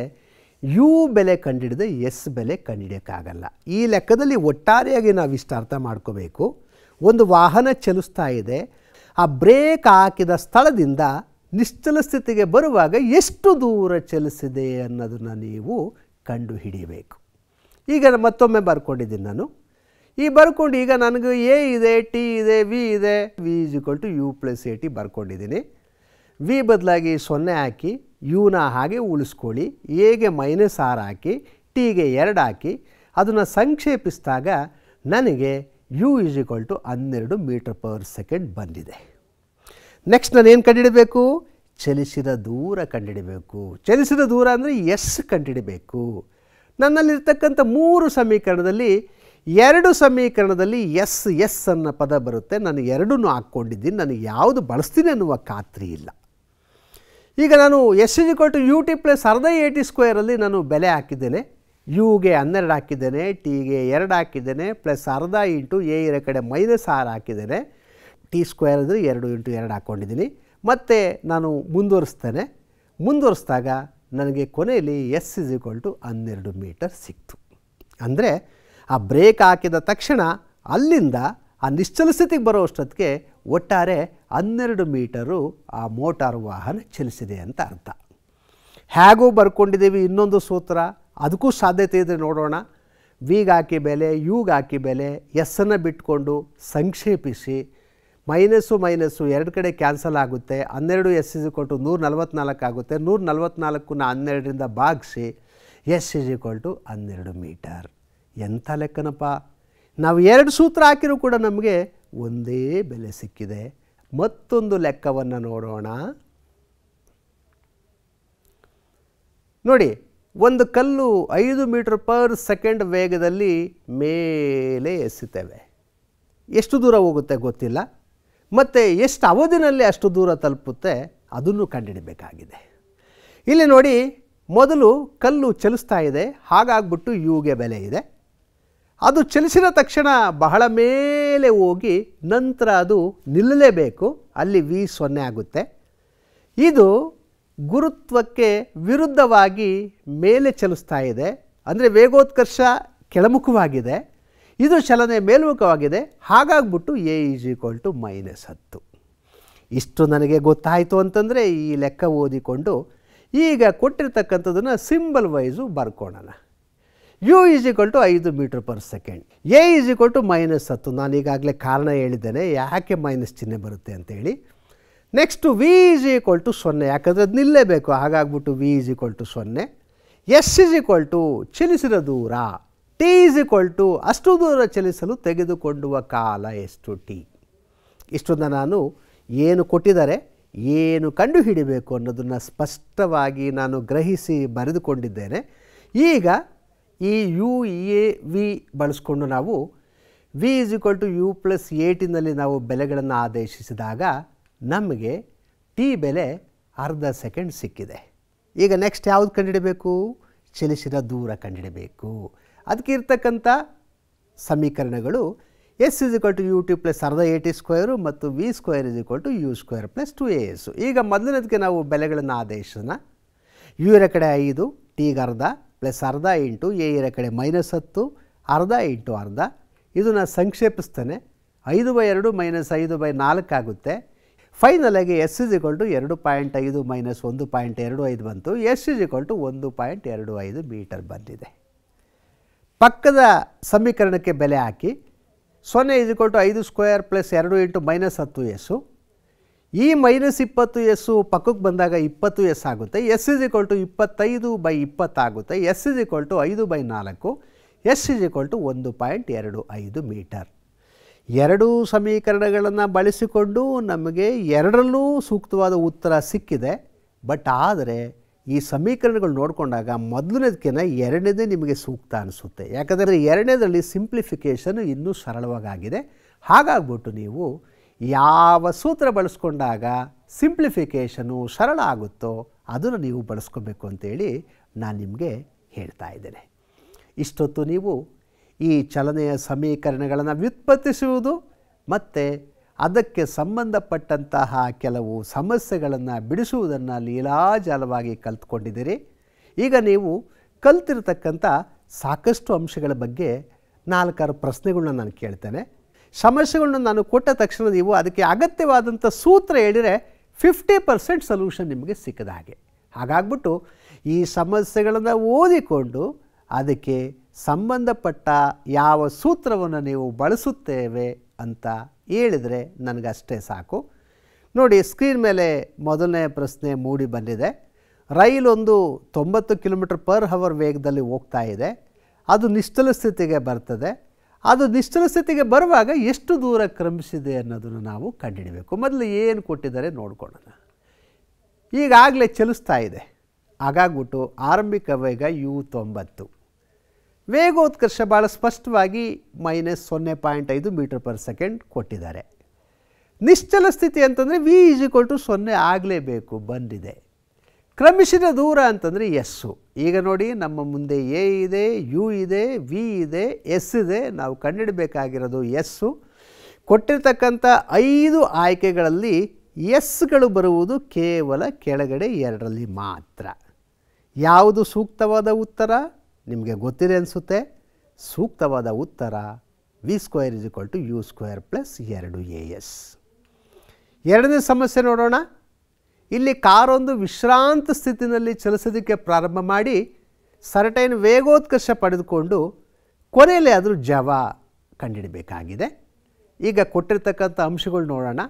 ಯು ಬೆಲೆ ಕಂಡುಹಿಡಿದ ಎಸ್ ಬೆಲೆ ಕಂಡುಹಿಡಿಯೋಕ್ಕಾಗಲ್ಲ ಈ ಲೆಕ್ಕದಲ್ಲಿ ಒಟ್ಟಾರೆಯಾಗಿ ನಾವು ಇಷ್ಟು ಅರ್ಥ ಮಾಡ್ಕೋಬೇಕು ಒಂದು ವಾಹನ ಚಲಿಸ್ತಾ ಇದೆ ಆ ಬ್ರೇಕ್ ಹಾಕಿದ ಸ್ಥಳದಿಂದ ನಿಶ್ಚಲ ಸ್ಥಿತಿಗೆ ಬರುವಾಗ ಎಷ್ಟು ದೂರ ಚಲಿಸಿದೆ ಅನ್ನೋದನ್ನು ನೀವು ಕಂಡುಹಿಡಿಯಬೇಕು ಈಗ ಮತ್ತೊಮ್ಮೆ ಬರ್ಕೊಂಡಿದ್ದೀನಿ ನಾನು ಈ ಬರ್ಕೊಂಡು ಈಗ ನನಗೆ ಎ ಇದೆ ಟಿ ಇದೆ ವಿ ಇದೆ v equal to u plus a t ಬರ್ಕೊಂಡಿದ್ದೀನಿ ವಿ ಬದಲಾಗಿ ಸೊನ್ನೆ ಹಾಕಿ ಯುನ ಹಾಗೆ ಉಳಿಸ್ಕೊಳ್ಳಿ ಎಗೆ ಮೈನಸ್ ಆರ್ ಹಾಕಿ ಟಿಗೆ ಎರಡು ಹಾಕಿ ಅದನ್ನು ಸಂಕ್ಷೇಪಿಸಿದಾಗ ನನಗೆ ಯು ಈಸ್ ಈಕ್ವಲ್ ಟು ಹನ್ನೆರಡು ಮೀಟರ್ ಪರ್ ಸೆಕೆಂಡ್ ಬಂದಿದೆ ನೆಕ್ಸ್ಟ್ ನಾನು ಏನು ಕಂಡುಹಿಡಬೇಕು ಚಲಿಸಿದ ದೂರ ಕಂಡುಹಿಡಬೇಕು ಚಲಿಸಿದ ದೂರ ಅಂದರೆ ಎಸ್ ಕಂಡುಹಿಡಬೇಕು ನನ್ನಲ್ಲಿರ್ತಕ್ಕಂಥ ಮೂರು ಸಮೀಕರಣದಲ್ಲಿ ಎರಡು ಸಮೀಕರಣದಲ್ಲಿ ಎಸ್ ಎಸ್ ಅನ್ನೋ ಪದ ಬರುತ್ತೆ ನಾನು ಎರಡೂ ಹಾಕ್ಕೊಂಡಿದ್ದೀನಿ ನನಗೆ ಯಾವುದು ಬಳಸ್ತೀನಿ ಅನ್ನುವ ಖಾತ್ರಿ ಇಲ್ಲ ಈಗ ನಾನು s is equal to u t plus ಅರ್ಧ ಎ ಟಿ ಸ್ಕ್ವೇರಲ್ಲಿ ನಾನು ಬೆಲೆ ಹಾಕಿದ್ದೇನೆ ಯುಗೆ ಹನ್ನೆರಡು ಹಾಕಿದ್ದೇನೆ ಟಿಗೆ ಎರಡು ಹಾಕಿದ್ದೇನೆ ಪ್ಲಸ್ ಅರ್ಧ ಇಂಟು ಎ ಇರೋ ಕಡೆ ಮೈನಸ್ ಆರು ಹಾಕಿದ್ದೇನೆ ಟಿ ಸ್ಕ್ವೇರ್ ಅಂದರೆ ಎರಡು ಇಂಟು ಎರಡು ಹಾಕ್ಕೊಂಡಿದ್ದೀನಿ ಮತ್ತು ನಾನು ಮುಂದುವರಿಸ್ತೇನೆ ಮುಂದುವರಿಸಿದಾಗ ನನಗೆ ಕೊನೆಯಲ್ಲಿ ಎಸ್ ಇಸ್ ಈಕ್ವಲ್ ಟು ಹನ್ನೆರಡು ಮೀಟರ್ ಸಿಕ್ತು ಅಂದರೆ ಆ ಬ್ರೇಕ್ ಹಾಕಿದ ತಕ್ಷಣ ಅಲ್ಲಿಂದ ಆ ನಿಶ್ಚಲ ಸ್ಥಿತಿಗೆ ಬರೋ ಅಷ್ಟೊತ್ತಿಗೆ ಒಟ್ಟಾರೆ ಹನ್ನೆರಡು ಮೀಟರು ಆ ಮೋಟಾರ್ ವಾಹನ ಚಲಿಸಿದೆ ಅಂತ ಅರ್ಥ ಹೇಗೂ ಬರ್ಕೊಂಡಿದ್ದೀವಿ ಇನ್ನೊಂದು ಸೂತ್ರ ಅದಕ್ಕೂ ಸಾಧ್ಯತೆ ಇದೆ ನೋಡೋಣ ಹಾಕಿ ಬೆಲೆ ಯುಗಾಕಿ ಬೆಲೆ ಎಸ್ಸನ್ನು ಬಿಟ್ಕೊಂಡು ಸಂಕ್ಷೇಪಿಸಿ ಮೈನಸ್ಸು ಮೈನಸ್ಸು ಎರಡು ಕಡೆ ಕ್ಯಾನ್ಸಲ್ ಆಗುತ್ತೆ ಹನ್ನೆರಡು ಎಸ್ ಜಿ ಕೊಟ್ಟು ನೂರ ನಲ್ವತ್ನಾಲ್ಕು ಆಗುತ್ತೆ ನೂರ ನಲ್ವತ್ನಾಲ್ಕನ್ನ ಹನ್ನೆರಡರಿಂದ ಭಾಗಿಸಿ ಎಸ್ ಇಜ್ ಕೊಟ್ಟು ಹನ್ನೆರಡು ಮೀಟರ್ ಎಂಥ ಲೆಕ್ಕನಪ್ಪ ನಾವು ಎರಡು ಸೂತ್ರ ಹಾಕಿರೂ ಕೂಡ ನಮಗೆ ಒಂದೇ ಬೆಲೆ ಸಿಕ್ಕಿದೆ ಮತ್ತೊಂದು ಲೆಕ್ಕವನ್ನು ನೋಡೋಣ ನೋಡಿ ಒಂದು ಕಲ್ಲು ಐದು ಮೀಟರ್ ಪರ್ ಸೆಕೆಂಡ್ ವೇಗದಲ್ಲಿ ಮೇಲೆ ಎಸಿತೇವೆ ಎಷ್ಟು ದೂರ ಹೋಗುತ್ತೆ ಗೊತ್ತಿಲ್ಲ ಮತ್ತು ಎಷ್ಟು ಅವಧಿನಲ್ಲಿ ಅಷ್ಟು ದೂರ ತಲುಪುತ್ತೆ ಅದನ್ನು ಕಂಡುಹಿಡಬೇಕಾಗಿದೆ ಇಲ್ಲಿ ನೋಡಿ ಮೊದಲು ಕಲ್ಲು ಚಲಿಸ್ತಾ ಇದೆ ಹಾಗಾಗ್ಬಿಟ್ಟು ಇವುಗೆ ಬೆಲೆ ಇದೆ ಅದು ಚಲಿಸಿದ ತಕ್ಷಣ ಬಹಳ ಮೇಲೆ ಹೋಗಿ ನಂತರ ಅದು ನಿಲ್ಲಲೇಬೇಕು ಅಲ್ಲಿ ವಿ ಸೊನ್ನೆ ಆಗುತ್ತೆ ಇದು ಗುರುತ್ವಕ್ಕೆ ವಿರುದ್ಧವಾಗಿ ಮೇಲೆ ಚಲಿಸ್ತಾ ಇದೆ ಅಂದರೆ ವೇಗೋತ್ಕರ್ಷ ಕೆಳಮುಖವಾಗಿದೆ ಇದು ಚಲನೆ ಮೇಲ್ಮುಖವಾಗಿದೆ ಹಾಗಾಗ್ಬಿಟ್ಟು a is equal to minus ಹತ್ತು ಇಷ್ಟು ನನಗೆ ಗೊತ್ತಾಯಿತು ಅಂತಂದರೆ ಈ ಲೆಕ್ಕ ಓದಿಕೊಂಡು ಈಗ ಕೊಟ್ಟಿರ್ತಕ್ಕಂಥದ್ದನ್ನು ಸಿಂಬಲ್ ವೈಸು ಬರ್ಕೊಳ್ಳೋಣ ಯು ಈಸ್ ಈಕ್ವಲ್ ಟು ಐದು metre per second a is equal to minus ಹತ್ತು ನಾನು ಈಗಾಗಲೇ ಕಾರಣ ಹೇಳಿದ್ದೇನೆ ಯಾಕೆ ಮೈನಸ್ ಚಿಹ್ನೆ ಬರುತ್ತೆ ಅಂತೇಳಿ next v is equal to ಸೊನ್ನೆ ಯಾಕಂದರೆ ಅದು ನಿಲ್ಲೇಬೇಕು ಹಾಗಾಗ್ಬಿಟ್ಟು ವಿ ಈಸ್ ಈಕ್ವಲ್ ಟು ಸೊನ್ನೆ ಎಸ್ ಈಸ್ ಈಕ್ವಲ್ ಟು ಚಲಿಸಿದ ದೂರ ಟಿ ಈಸ್ ಈಕ್ವಲ್ ಟು ಅಷ್ಟು ದೂರ ಚಲಿಸಲು ತೆಗೆದುಕೊಳ್ಳುವ ಕಾಲ ಎಷ್ಟು ಟಿ ಇಷ್ಟೊಂದು ನಾನು ಏನು ಕೊಟ್ಟಿದ್ದಾರೆ ಏನು ಕಂಡುಹಿಡಿಬೇಕು ಅನ್ನೋದನ್ನು ಸ್ಪಷ್ಟವಾಗಿ ನಾನು ಗ್ರಹಿಸಿ ಬರೆದುಕೊಂಡಿದ್ದೇನೆ ಈಗ ಈ ಯು ಎ ವಿ ಬಳಸ್ಕೊಂಡು ನಾವು v is equal to u plus ಏಟಿನಲ್ಲಿ ನಾವು ಬೆಲೆಗಳನ್ನು ಆದೇಶಿಸಿದಾಗ ನಮಗೆ ಟಿ ಬೆಲೆ ಅರ್ಧ ಸೆಕೆಂಡ್ ಸಿಕ್ಕಿದೆ ಈಗ ನೆಕ್ಸ್ಟ್ ಯಾವುದು ಕಂಡುಹಿಡಬೇಕು ಚಲಿಸಿದ ದೂರ ಕಂಡುಹಿಡಬೇಕು ಅದಕ್ಕೆ ಇರ್ತಕ್ಕಂಥ ಸಮೀಕರಣಗಳು s is equal to u t plus ಅರ್ಧ ಎ ಟಿ ಸ್ಕ್ವೇರು ಮತ್ತು v square is equal to u square plus two a s ಈಗ ಮೊದಲನೇದಕ್ಕೆ ನಾವು ಬೆಲೆಗಳನ್ನು ಆದೇಶನ ಯು ಎರ ಕಡೆ ಐದು ಟಿಗೆ ಅರ್ಧ ಪ್ಲಸ್ ಅರ್ಧ ಇಂಟು ಎ ಇರೋ ಕಡೆ ಮೈನಸ್ ಹತ್ತು ಅರ್ಧ ಇಂಟು ಅರ್ಧ ಇದು ನಾನು ಸಂಕ್ಷೇಪಿಸ್ತೇನೆ ಐದು ಬೈ ಎರಡು ಮೈನಸ್ ಐದು ಬೈ ನಾಲ್ಕು ಆಗುತ್ತೆ ಫೈನಲಾಗಿ ಎಸ್ ಇಸ್ ಇಕ್ವಲ್ ಟು ಎರಡು ಪಾಯಿಂಟ್ ಐದು ಮೈನಸ್ ಒಂದು ಪಾಯಿಂಟ್ ಎರಡು ಐದು ಬಂತು ಎಸ್ ಇಸ್ ಇಕ್ವಲ್ ಟು ಒಂದು ಪಾಯಿಂಟ್ ಎರಡು ಐದು ಮೀಟರ್ ಬಂದಿದೆ ಪಕ್ಕದ ಸಮೀಕರಣಕ್ಕೆ ಬೆಲೆ ಹಾಕಿ ಸೊನ್ನೆ ಇಸ್ ಇಕ್ವಲ್ ಟು ಐದು ಸ್ಕ್ವೇರ್ ಪ್ಲಸ್ ಎರಡು ಇಂಟು ಮೈನಸ್ ಹತ್ತು ಎಸ್ಸು ಈ ಮೈನಸ್ ಇಪ್ಪತ್ತು ಎಸ್ಸು ಪಕ್ಕಕ್ಕೆ ಬಂದಾಗ ಇಪ್ಪತ್ತು ಎಸ್ ಆಗುತ್ತೆ ಎಸ್ ಇಸ್ ಈಕ್ವಲ್ ಟು ಇಪ್ಪತ್ತೈದು ಬೈ ಇಪ್ಪತ್ತಾಗುತ್ತೆ ಎಸ್ ಇಸ್ ಈಕ್ವಲ್ ಟು ಐದು ಬೈ ನಾಲ್ಕು ಎಸ್ ಇಸ್ ಈಕ್ವಲ್ ಟು ಒಂದು ಪಾಯಿಂಟ್ ಎರಡು ಐದು ಮೀಟರ್ ಎರಡೂ ಸಮೀಕರಣಗಳನ್ನು ಬಳಸಿಕೊಂಡು ನಮಗೆ ಎರಡರಲ್ಲೂ ಸೂಕ್ತವಾದ ಉತ್ತರ ಸಿಕ್ಕಿದೆ ಬಟ್ ಆದರೆ ಈ ಸಮೀಕರಣಗಳು ನೋಡಿಕೊಂಡಾಗ ಮೊದಲನೇದಕ್ಕಿಂತ ಎರಡನೇದೇ ನಿಮಗೆ ಸೂಕ್ತ ಅನಿಸುತ್ತೆ ಯಾಕಂದರೆ ಎರಡನೇದರಲ್ಲಿ ಸಿಂಪ್ಲಿಫಿಕೇಷನ್ ಇನ್ನೂ ಸರಳವಾಗಿದೆ ಹಾಗಾಗ್ಬಿಟ್ಟು ನೀವು ಯಾವ ಸೂತ್ರ ಬಳಸ್ಕೊಂಡಾಗ ಸಿಂಪ್ಲಿಫಿಕೇಷನು ಸರಳ ಆಗುತ್ತೋ ಅದನ್ನು ನೀವು ಬಳಸ್ಕೊಬೇಕು ಅಂತೇಳಿ ನಾನು ನಿಮಗೆ ಹೇಳ್ತಾ ಇದ್ದೇನೆ ಇಷ್ಟೊತ್ತು ನೀವು ಈ ಚಲನೆಯ ಸಮೀಕರಣಗಳನ್ನು ವ್ಯುತ್ಪತ್ತಿಸುವುದು ಮತ್ತು ಅದಕ್ಕೆ ಸಂಬಂಧಪಟ್ಟಂತಹ ಕೆಲವು ಸಮಸ್ಯೆಗಳನ್ನು ಬಿಡಿಸುವುದನ್ನು ಲೀಲಾಜಾಲವಾಗಿ ಕಲ್ತ್ಕೊಂಡಿದ್ದೀರಿ ಈಗ ನೀವು ಕಲ್ತಿರತಕ್ಕಂಥ ಸಾಕಷ್ಟು ಅಂಶಗಳ ಬಗ್ಗೆ ನಾಲ್ಕಾರು ಪ್ರಶ್ನೆಗಳನ್ನ ನಾನು ಕೇಳ್ತೇನೆ ಸಮಸ್ಯೆಗಳನ್ನ ನಾನು ಕೊಟ್ಟ ತಕ್ಷಣ ನೀವು ಅದಕ್ಕೆ ಅಗತ್ಯವಾದಂಥ ಸೂತ್ರ ಹೇಳಿದರೆ ಫಿಫ್ಟಿ ಪರ್ಸೆಂಟ್ ಸೊಲ್ಯೂಷನ್ ನಿಮಗೆ ಸಿಕ್ಕದ ಹಾಗೆ ಹಾಗಾಗ್ಬಿಟ್ಟು ಈ ಸಮಸ್ಯೆಗಳನ್ನು ಓದಿಕೊಂಡು ಅದಕ್ಕೆ ಸಂಬಂಧಪಟ್ಟ ಯಾವ ಸೂತ್ರವನ್ನು ನೀವು ಬಳಸುತ್ತೇವೆ ಅಂತ ಹೇಳಿದರೆ ನನಗಷ್ಟೇ ಸಾಕು ನೋಡಿ ಸ್ಕ್ರೀನ್ ಮೇಲೆ ಮೊದಲನೇ ಪ್ರಶ್ನೆ ಮೂಡಿ ಬಂದಿದೆ ರೈಲೊಂದು ತೊಂಬತ್ತು ಕಿಲೋಮೀಟ್ರ್ ಪರ್ ಹವರ್ ವೇಗದಲ್ಲಿ ಹೋಗ್ತಾ ಇದೆ ಅದು ನಿಶ್ಚಲ ಸ್ಥಿತಿಗೆ ಬರ್ತದೆ ಅದು ನಿಶ್ಚಲ ಸ್ಥಿತಿಗೆ ಬರುವಾಗ ಎಷ್ಟು ದೂರ ಕ್ರಮಿಸಿದೆ ಅನ್ನೋದನ್ನು ನಾವು ಕಂಡುಹಿಡಬೇಕು ಮೊದಲು ಏನು ಕೊಟ್ಟಿದ್ದಾರೆ ನೋಡ್ಕೊಳ್ಳೋಣ ಈಗಾಗಲೇ ಚಲಿಸ್ತಾ ಇದೆ ಹಾಗಾಗ್ಬಿಟ್ಟು ಆರಂಭಿಕ ವೇಗ ಯು ತೊಂಬತ್ತು ವೇಗೋತ್ಕರ್ಷ ಭಾಳ ಸ್ಪಷ್ಟವಾಗಿ ಮೈನಸ್ ಸೊನ್ನೆ ಪಾಯಿಂಟ್ ಐದು ಮೀಟರ್ ಪರ್ ಸೆಕೆಂಡ್ ಕೊಟ್ಟಿದ್ದಾರೆ ನಿಶ್ಚಲ ಸ್ಥಿತಿ ಅಂತಂದರೆ ವಿ ಈಜ್ ಈಕ್ವಲ್ ಟು ಸೊನ್ನೆ ಆಗಲೇಬೇಕು ಬಂದಿದೆ ಕ್ರಮಿಸಿದ ದೂರ ಅಂತಂದರೆ ಎಸ್ಸು ಈಗ ನೋಡಿ ನಮ್ಮ ಮುಂದೆ ಎ ಇದೆ ಯು ಇದೆ ವಿ ಇದೆ ಎಸ್ ಇದೆ ನಾವು ಕಂಡಿಡಬೇಕಾಗಿರೋದು ಎಸ್ಸು ಕೊಟ್ಟಿರ್ತಕ್ಕಂಥ ಐದು ಆಯ್ಕೆಗಳಲ್ಲಿ ಎಸ್ಗಳು ಬರುವುದು ಕೇವಲ ಕೆಳಗಡೆ ಎರಡರಲ್ಲಿ ಮಾತ್ರ ಯಾವುದು ಸೂಕ್ತವಾದ ಉತ್ತರ ನಿಮಗೆ ಗೊತ್ತಿದೆ ಅನಿಸುತ್ತೆ ಸೂಕ್ತವಾದ ಉತ್ತರ v square is equal to u square plus ಎರಡು ಎ ಎಸ್ ಎರಡನೇ ಸಮಸ್ಯೆ ನೋಡೋಣ ಇಲ್ಲಿ ಕಾರೊಂದು ವಿಶ್ರಾಂತ ಸ್ಥಿತಿನಲ್ಲಿ ಚಲಿಸೋದಕ್ಕೆ ಪ್ರಾರಂಭ ಮಾಡಿ ಸರಟೈನ್ ವೇಗೋತ್ಕರ್ಷ ಪಡೆದುಕೊಂಡು ಕೊನೆಯಲ್ಲಿ ಅದರ ಜವ ಕಂಡಿಡಬೇಕಾಗಿದೆ ಈಗ ಕೊಟ್ಟಿರ್ತಕ್ಕಂಥ ಅಂಶಗಳು ನೋಡೋಣ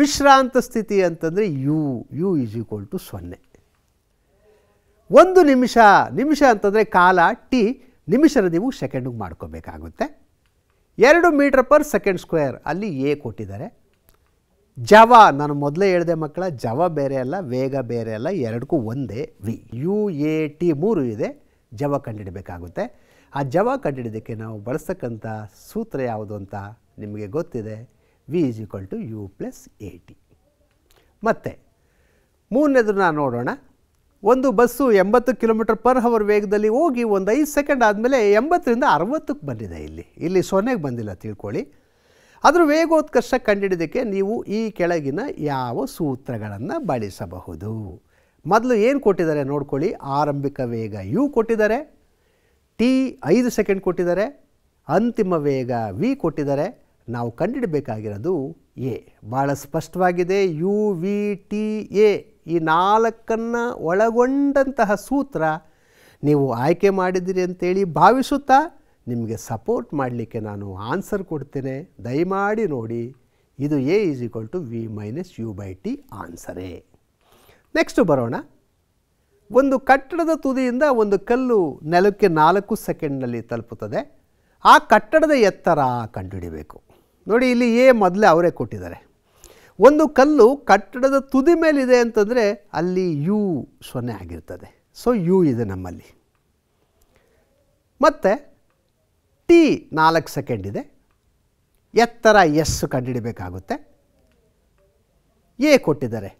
ವಿಶ್ರಾಂತ ಸ್ಥಿತಿ ಅಂತಂದರೆ u u is equal to ಸೊನ್ನೆ ಒಂದು ನಿಮಿಷ ನಿಮಿಷ ಅಂತಂದರೆ ಕಾಲ ಟಿ ನಿಮಿಷನ ನೀವು ಸೆಕೆಂಡಿಗೆ ಮಾಡ್ಕೋಬೇಕಾಗುತ್ತೆ ಎರಡು ಮೀಟರ್ ಪರ್ ಸೆಕೆಂಡ್ ಸ್ಕ್ವೇರ್ ಅಲ್ಲಿ ಎ ಕೊಟ್ಟಿದ್ದಾರೆ ಜವ ನಾನು ಮೊದಲೇ ಹೇಳಿದೆ ಮಕ್ಕಳ ಜವ ಬೇರೆ ಅಲ್ಲ ವೇಗ ಬೇರೆ ಅಲ್ಲ ಎರಡಕ್ಕೂ ಒಂದೇ ವಿ ಯು ಎ ಟಿ ಮೂರು ಇದೆ ಜವ ಕಂಡುಹಿಡಬೇಕಾಗುತ್ತೆ ಆ ಜವ ಕಂಡುಹಿಡಿದಕ್ಕೆ ನಾವು ಬಳಸ್ತಕ್ಕಂಥ ಸೂತ್ರ ಯಾವುದು ಅಂತ ನಿಮಗೆ ಗೊತ್ತಿದೆ v is equal to u plus a t ಮತ್ತು ನಾವು ನೋಡೋಣ ಒಂದು ಬಸ್ಸು ಎಂಬತ್ತು ಕಿಲೋಮೀಟರ್ ಪರ್ ಹವರ್ ವೇಗದಲ್ಲಿ ಹೋಗಿ ಒಂದು ಐದು ಸೆಕೆಂಡ್ ಆದಮೇಲೆ ಎಂಬತ್ತರಿಂದ ಅರವತ್ತಕ್ಕೆ ಬಂದಿದೆ ಇಲ್ಲಿ ಇಲ್ಲಿ ಸೊನ್ನೆಗೆ ಬಂದಿಲ್ಲ ತಿಳ್ಕೊಳ್ಳಿ ಅದರ ವೇಗೋತ್ಕರ್ಷ ಕಂಡುಹಿಡಿದಕ್ಕೆ ನೀವು ಈ ಕೆಳಗಿನ ಯಾವ ಸೂತ್ರಗಳನ್ನು ಬಳಸಬಹುದು ಮೊದಲು ಏನು ಕೊಟ್ಟಿದ್ದಾರೆ ನೋಡ್ಕೊಳ್ಳಿ ಆರಂಭಿಕ ವೇಗ ಯು ಕೊಟ್ಟಿದ್ದಾರೆ ಟಿ ಐದು ಸೆಕೆಂಡ್ ಕೊಟ್ಟಿದ್ದಾರೆ ಅಂತಿಮ ವೇಗ ವಿ ಕೊಟ್ಟಿದ್ದಾರೆ ನಾವು ಕಂಡುಹಿಡಬೇಕಾಗಿರೋದು ಎ ಭಾಳ ಸ್ಪಷ್ಟವಾಗಿದೆ ಯು ವಿ ಟಿ ಎ ಈ ನಾಲ್ಕನ್ನು ಒಳಗೊಂಡಂತಹ ಸೂತ್ರ ನೀವು ಆಯ್ಕೆ ಮಾಡಿದ್ದೀರಿ ಅಂತೇಳಿ ಭಾವಿಸುತ್ತಾ ನಿಮಗೆ ಸಪೋರ್ಟ್ ಮಾಡಲಿಕ್ಕೆ ನಾನು ಆನ್ಸರ್ ಕೊಡ್ತೇನೆ ದಯಮಾಡಿ ನೋಡಿ ಇದು a is equal to v minus u by t ಆನ್ಸರೇ ನೆಕ್ಸ್ಟು ಬರೋಣ ಒಂದು ಕಟ್ಟಡದ ತುದಿಯಿಂದ ಒಂದು ಕಲ್ಲು ನೆಲಕ್ಕೆ ನಾಲ್ಕು ಸೆಕೆಂಡ್ನಲ್ಲಿ ತಲುಪುತ್ತದೆ ಆ ಕಟ್ಟಡದ ಎತ್ತರ ಕಂಡುಹಿಡಿಬೇಕು ನೋಡಿ ಇಲ್ಲಿ ಎ ಮೊದಲೇ ಅವರೇ ಕೊಟ್ಟಿದ್ದಾರೆ ಒಂದು ಕಲ್ಲು ಕಟ್ಟಡದ ತುದಿ ಮೇಲಿದೆ ಅಂತಂದರೆ ಅಲ್ಲಿ ಯು ಸೊನ್ನೆ ಆಗಿರ್ತದೆ ಸೊ ಯು ಇದೆ ನಮ್ಮಲ್ಲಿ ಮತ್ತು ಟಿ ನಾಲ್ಕು ಸೆಕೆಂಡ್ ಇದೆ ಎತ್ತರ ಎಸ್ ಕಂಡುಹಿಡಬೇಕಾಗುತ್ತೆ ಎ ಕೊಟ್ಟಿದ್ದಾರೆ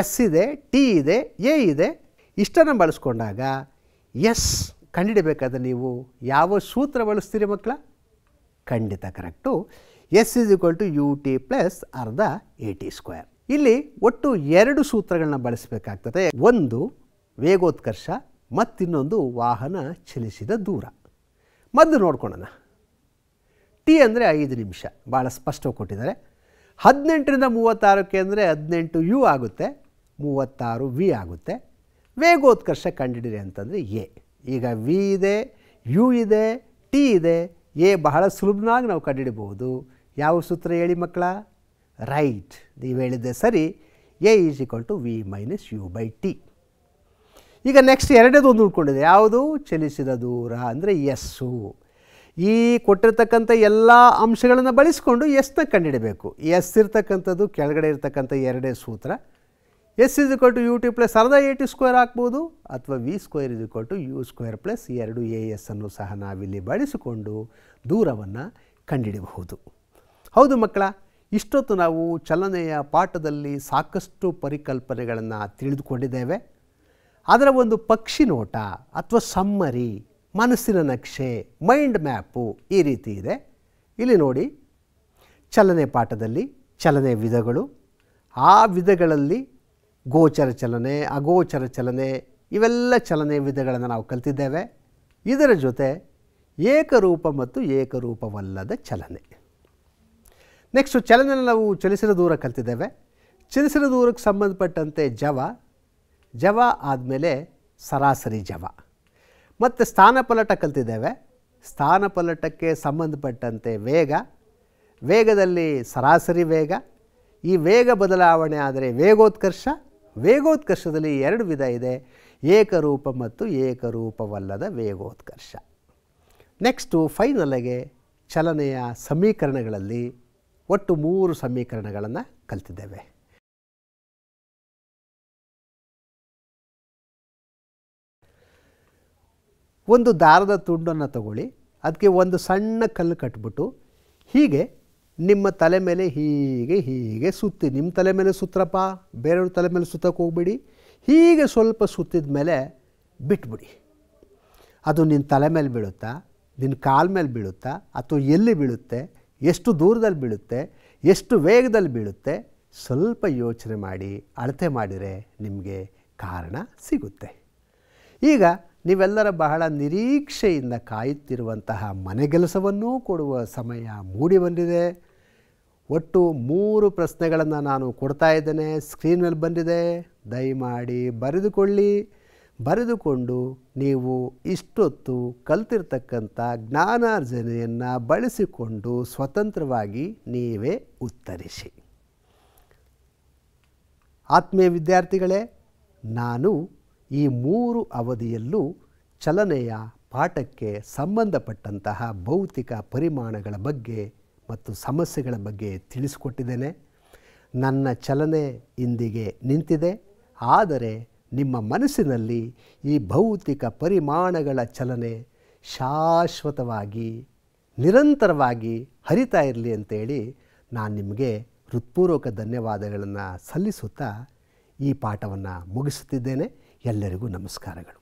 ಎಸ್ ಇದೆ ಟಿ ಇದೆ ಎ ಇದೆ ಇಷ್ಟನ್ನು ಬಳಸ್ಕೊಂಡಾಗ ಎಸ್ ಕಂಡುಹಿಡಬೇಕಾದ್ರೆ ನೀವು ಯಾವ ಸೂತ್ರ ಬಳಸ್ತೀರಿ ಮಕ್ಕಳ ಖಂಡಿತ correct s is equal to u t plus ಅರ್ಧ ಎ ಟಿ ಸ್ಕ್ವೇರ್ ಇಲ್ಲಿ ಒಟ್ಟು ಎರಡು ಸೂತ್ರಗಳನ್ನ ಬಳಸಬೇಕಾಗ್ತದೆ ಒಂದು ವೇಗೋತ್ಕರ್ಷ ಮತ್ತಿನ್ನೊಂದು ವಾಹನ ಚಲಿಸಿದ ದೂರ ಮದ್ದು ನೋಡ್ಕೊಳ್ಳೋಣ ಟಿ ಅಂದರೆ ಐದು ನಿಮಿಷ ಭಾಳ ಸ್ಪಷ್ಟವಾಗಿ ಕೊಟ್ಟಿದ್ದಾರೆ ಹದಿನೆಂಟರಿಂದ ಮೂವತ್ತಾರಕ್ಕೆ ಅಂದರೆ ಹದಿನೆಂಟು ಯು ಆಗುತ್ತೆ ಮೂವತ್ತಾರು ವಿ ಆಗುತ್ತೆ ವೇಗೋತ್ಕರ್ಷ ಕಂಡಿಡಿರಿ ಅಂತಂದರೆ ಎ ಈಗ ವಿ ಇದೆ ಯು ಇದೆ ಟಿ ಇದೆ ಎ ಬಹಳ ಸುಲಭನಾಗಿ ನಾವು ಕಂಡುಹಿಡಬಹುದು ಯಾವ ಸೂತ್ರ ಹೇಳಿ ಮಕ್ಕಳ ರೈಟ್ ನೀವು ಹೇಳಿದ್ದೆ ಸರಿ a is equal to v minus u by t ಈಗ ನೆಕ್ಸ್ಟ್ ಎರಡೇದು ಒಂದು ಉಳ್ಕೊಂಡಿದೆ ಯಾವುದು ಚಲಿಸಿದ ದೂರ ಅಂದರೆ ಎಸ್ಸು ಈ ಕೊಟ್ಟಿರ್ತಕ್ಕಂಥ ಎಲ್ಲ ಅಂಶಗಳನ್ನು ಬಳಸಿಕೊಂಡು ಎಸ್ನ ಕಂಡುಹಿಡಬೇಕು ಎಸ್ ಇರ್ತಕ್ಕಂಥದ್ದು ಕೆಳಗಡೆ ಇರ್ತಕ್ಕಂಥ ಎರಡೇ ಸೂತ್ರ s is equal to u t plus ಅರ್ಧ ಎ ಟಿ ಸ್ಕ್ವೇರ್ ಹಾಕ್ಬೋದು ಅಥವಾ v square is equal to u square plus ಎರಡು ಎ ಎಸ್ ಅನ್ನು ಸಹ ನಾವಿಲ್ಲಿ ಬಳಸಿಕೊಂಡು ದೂರವನ್ನು ಕಂಡುಹಿಡಬಹುದು ಹೌದು ಮಕ್ಕಳ ಇಷ್ಟೊತ್ತು ನಾವು ಚಲನೆಯ ಪಾಠದಲ್ಲಿ ಸಾಕಷ್ಟು ಪರಿಕಲ್ಪನೆಗಳನ್ನು ತಿಳಿದುಕೊಂಡಿದ್ದೇವೆ ಅದರ ಒಂದು ಪಕ್ಷಿ ನೋಟ ಅಥವಾ ಸಮ್ಮರಿ ಮನಸ್ಸಿನ ನಕ್ಷೆ ಮೈಂಡ್ ಮ್ಯಾಪು ಈ ರೀತಿ ಇದೆ ಇಲ್ಲಿ ನೋಡಿ ಚಲನೆ ಪಾಠದಲ್ಲಿ ಚಲನೆ ವಿಧಗಳು ಆ ವಿಧಗಳಲ್ಲಿ ಗೋಚರ ಚಲನೆ ಅಗೋಚರ ಚಲನೆ ಇವೆಲ್ಲ ಚಲನೆ ವಿಧಗಳನ್ನು ನಾವು ಕಲ್ತಿದ್ದೇವೆ ಇದರ ಜೊತೆ ಏಕರೂಪ ಮತ್ತು ಏಕರೂಪವಲ್ಲದ ಚಲನೆ ನೆಕ್ಸ್ಟು ಚಲನೆಯನ್ನು ನಾವು ಚಲಿಸಿದ ದೂರ ಕಲ್ತಿದ್ದೇವೆ ಚಲಿಸಿದ ದೂರಕ್ಕೆ ಸಂಬಂಧಪಟ್ಟಂತೆ ಜವ ಜವ ಆದಮೇಲೆ ಸರಾಸರಿ ಜವ ಮತ್ತು ಸ್ಥಾನಪಲಟ ಕಲ್ತಿದ್ದೇವೆ ಸ್ಥಾನಪಲಟಕ್ಕೆ ಸಂಬಂಧಪಟ್ಟಂತೆ ವೇಗ ವೇಗದಲ್ಲಿ ಸರಾಸರಿ ವೇಗ ಈ ವೇಗ ಬದಲಾವಣೆ ಆದರೆ ವೇಗೋತ್ಕರ್ಷ ವೇಗೋತ್ಕರ್ಷದಲ್ಲಿ ಎರಡು ವಿಧ ಇದೆ ಏಕರೂಪ ಮತ್ತು ಏಕರೂಪವಲ್ಲದ ವೇಗೋತ್ಕರ್ಷ ನೆಕ್ಸ್ಟು ಫೈನಲಾಗೆ ಚಲನೆಯ ಸಮೀಕರಣಗಳಲ್ಲಿ ಒಟ್ಟು ಮೂರು ಸಮೀಕರಣಗಳನ್ನು ಕಲ್ತಿದ್ದೇವೆ ಒಂದು ದಾರದ ತುಂಡನ್ನು ತಗೊಳ್ಳಿ ಅದಕ್ಕೆ ಒಂದು ಸಣ್ಣ ಕಲ್ಲು ಕಟ್ಬಿಟ್ಟು ಹೀಗೆ ನಿಮ್ಮ ತಲೆ ಮೇಲೆ ಹೀಗೆ ಹೀಗೆ ಸುತ್ತಿ ನಿಮ್ಮ ತಲೆ ಮೇಲೆ ಸುತ್ತರಪ್ಪ ಬೇರೆಯವ್ರ ತಲೆ ಮೇಲೆ ಸುತ್ತಕ್ಕೆ ಹೋಗ್ಬಿಡಿ ಹೀಗೆ ಸ್ವಲ್ಪ ಸುತ್ತಿದ ಮೇಲೆ ಬಿಟ್ಬಿಡಿ ಅದು ನಿನ್ನ ತಲೆ ಮೇಲೆ ಬೀಳುತ್ತಾ ನಿನ್ನ ಕಾಲ ಮೇಲೆ ಬೀಳುತ್ತಾ ಅಥವಾ ಎಲ್ಲಿ ಬೀಳುತ್ತೆ ಎಷ್ಟು ದೂರದಲ್ಲಿ ಬೀಳುತ್ತೆ ಎಷ್ಟು ವೇಗದಲ್ಲಿ ಬೀಳುತ್ತೆ ಸ್ವಲ್ಪ ಯೋಚನೆ ಮಾಡಿ ಅಳತೆ ಮಾಡಿದರೆ ನಿಮಗೆ ಕಾರಣ ಸಿಗುತ್ತೆ ಈಗ ನೀವೆಲ್ಲರ ಬಹಳ ನಿರೀಕ್ಷೆಯಿಂದ ಕಾಯುತ್ತಿರುವಂತಹ ಮನೆಗೆಲಸವನ್ನೂ ಕೊಡುವ ಸಮಯ ಮೂಡಿ ಬಂದಿದೆ ಒಟ್ಟು ಮೂರು ಪ್ರಶ್ನೆಗಳನ್ನು ನಾನು ಕೊಡ್ತಾ ಇದ್ದೇನೆ ಸ್ಕ್ರೀನಲ್ಲಿ ಬಂದಿದೆ ದಯಮಾಡಿ ಬರೆದುಕೊಳ್ಳಿ ಬರೆದುಕೊಂಡು ನೀವು ಇಷ್ಟೊತ್ತು ಕಲ್ತಿರ್ತಕ್ಕಂಥ ಜ್ಞಾನಾರ್ಜನೆಯನ್ನು ಬಳಸಿಕೊಂಡು ಸ್ವತಂತ್ರವಾಗಿ ನೀವೇ ಉತ್ತರಿಸಿ ಆತ್ಮೀಯ ವಿದ್ಯಾರ್ಥಿಗಳೇ ನಾನು ಈ ಮೂರು ಅವಧಿಯಲ್ಲೂ ಚಲನೆಯ ಪಾಠಕ್ಕೆ ಸಂಬಂಧಪಟ್ಟಂತಹ ಭೌತಿಕ ಪರಿಮಾಣಗಳ ಬಗ್ಗೆ ಮತ್ತು ಸಮಸ್ಯೆಗಳ ಬಗ್ಗೆ ತಿಳಿಸಿಕೊಟ್ಟಿದ್ದೇನೆ ನನ್ನ ಚಲನೆ ಇಂದಿಗೆ ನಿಂತಿದೆ ಆದರೆ ನಿಮ್ಮ ಮನಸ್ಸಿನಲ್ಲಿ ಈ ಭೌತಿಕ ಪರಿಮಾಣಗಳ ಚಲನೆ ಶಾಶ್ವತವಾಗಿ ನಿರಂತರವಾಗಿ ಹರಿತಾ ಇರಲಿ ಅಂತೇಳಿ ನಾನು ನಿಮಗೆ ಹೃತ್ಪೂರ್ವಕ ಧನ್ಯವಾದಗಳನ್ನು ಸಲ್ಲಿಸುತ್ತಾ ಈ ಪಾಠವನ್ನು ಮುಗಿಸುತ್ತಿದ್ದೇನೆ ಎಲ್ಲರಿಗೂ ನಮಸ್ಕಾರಗಳು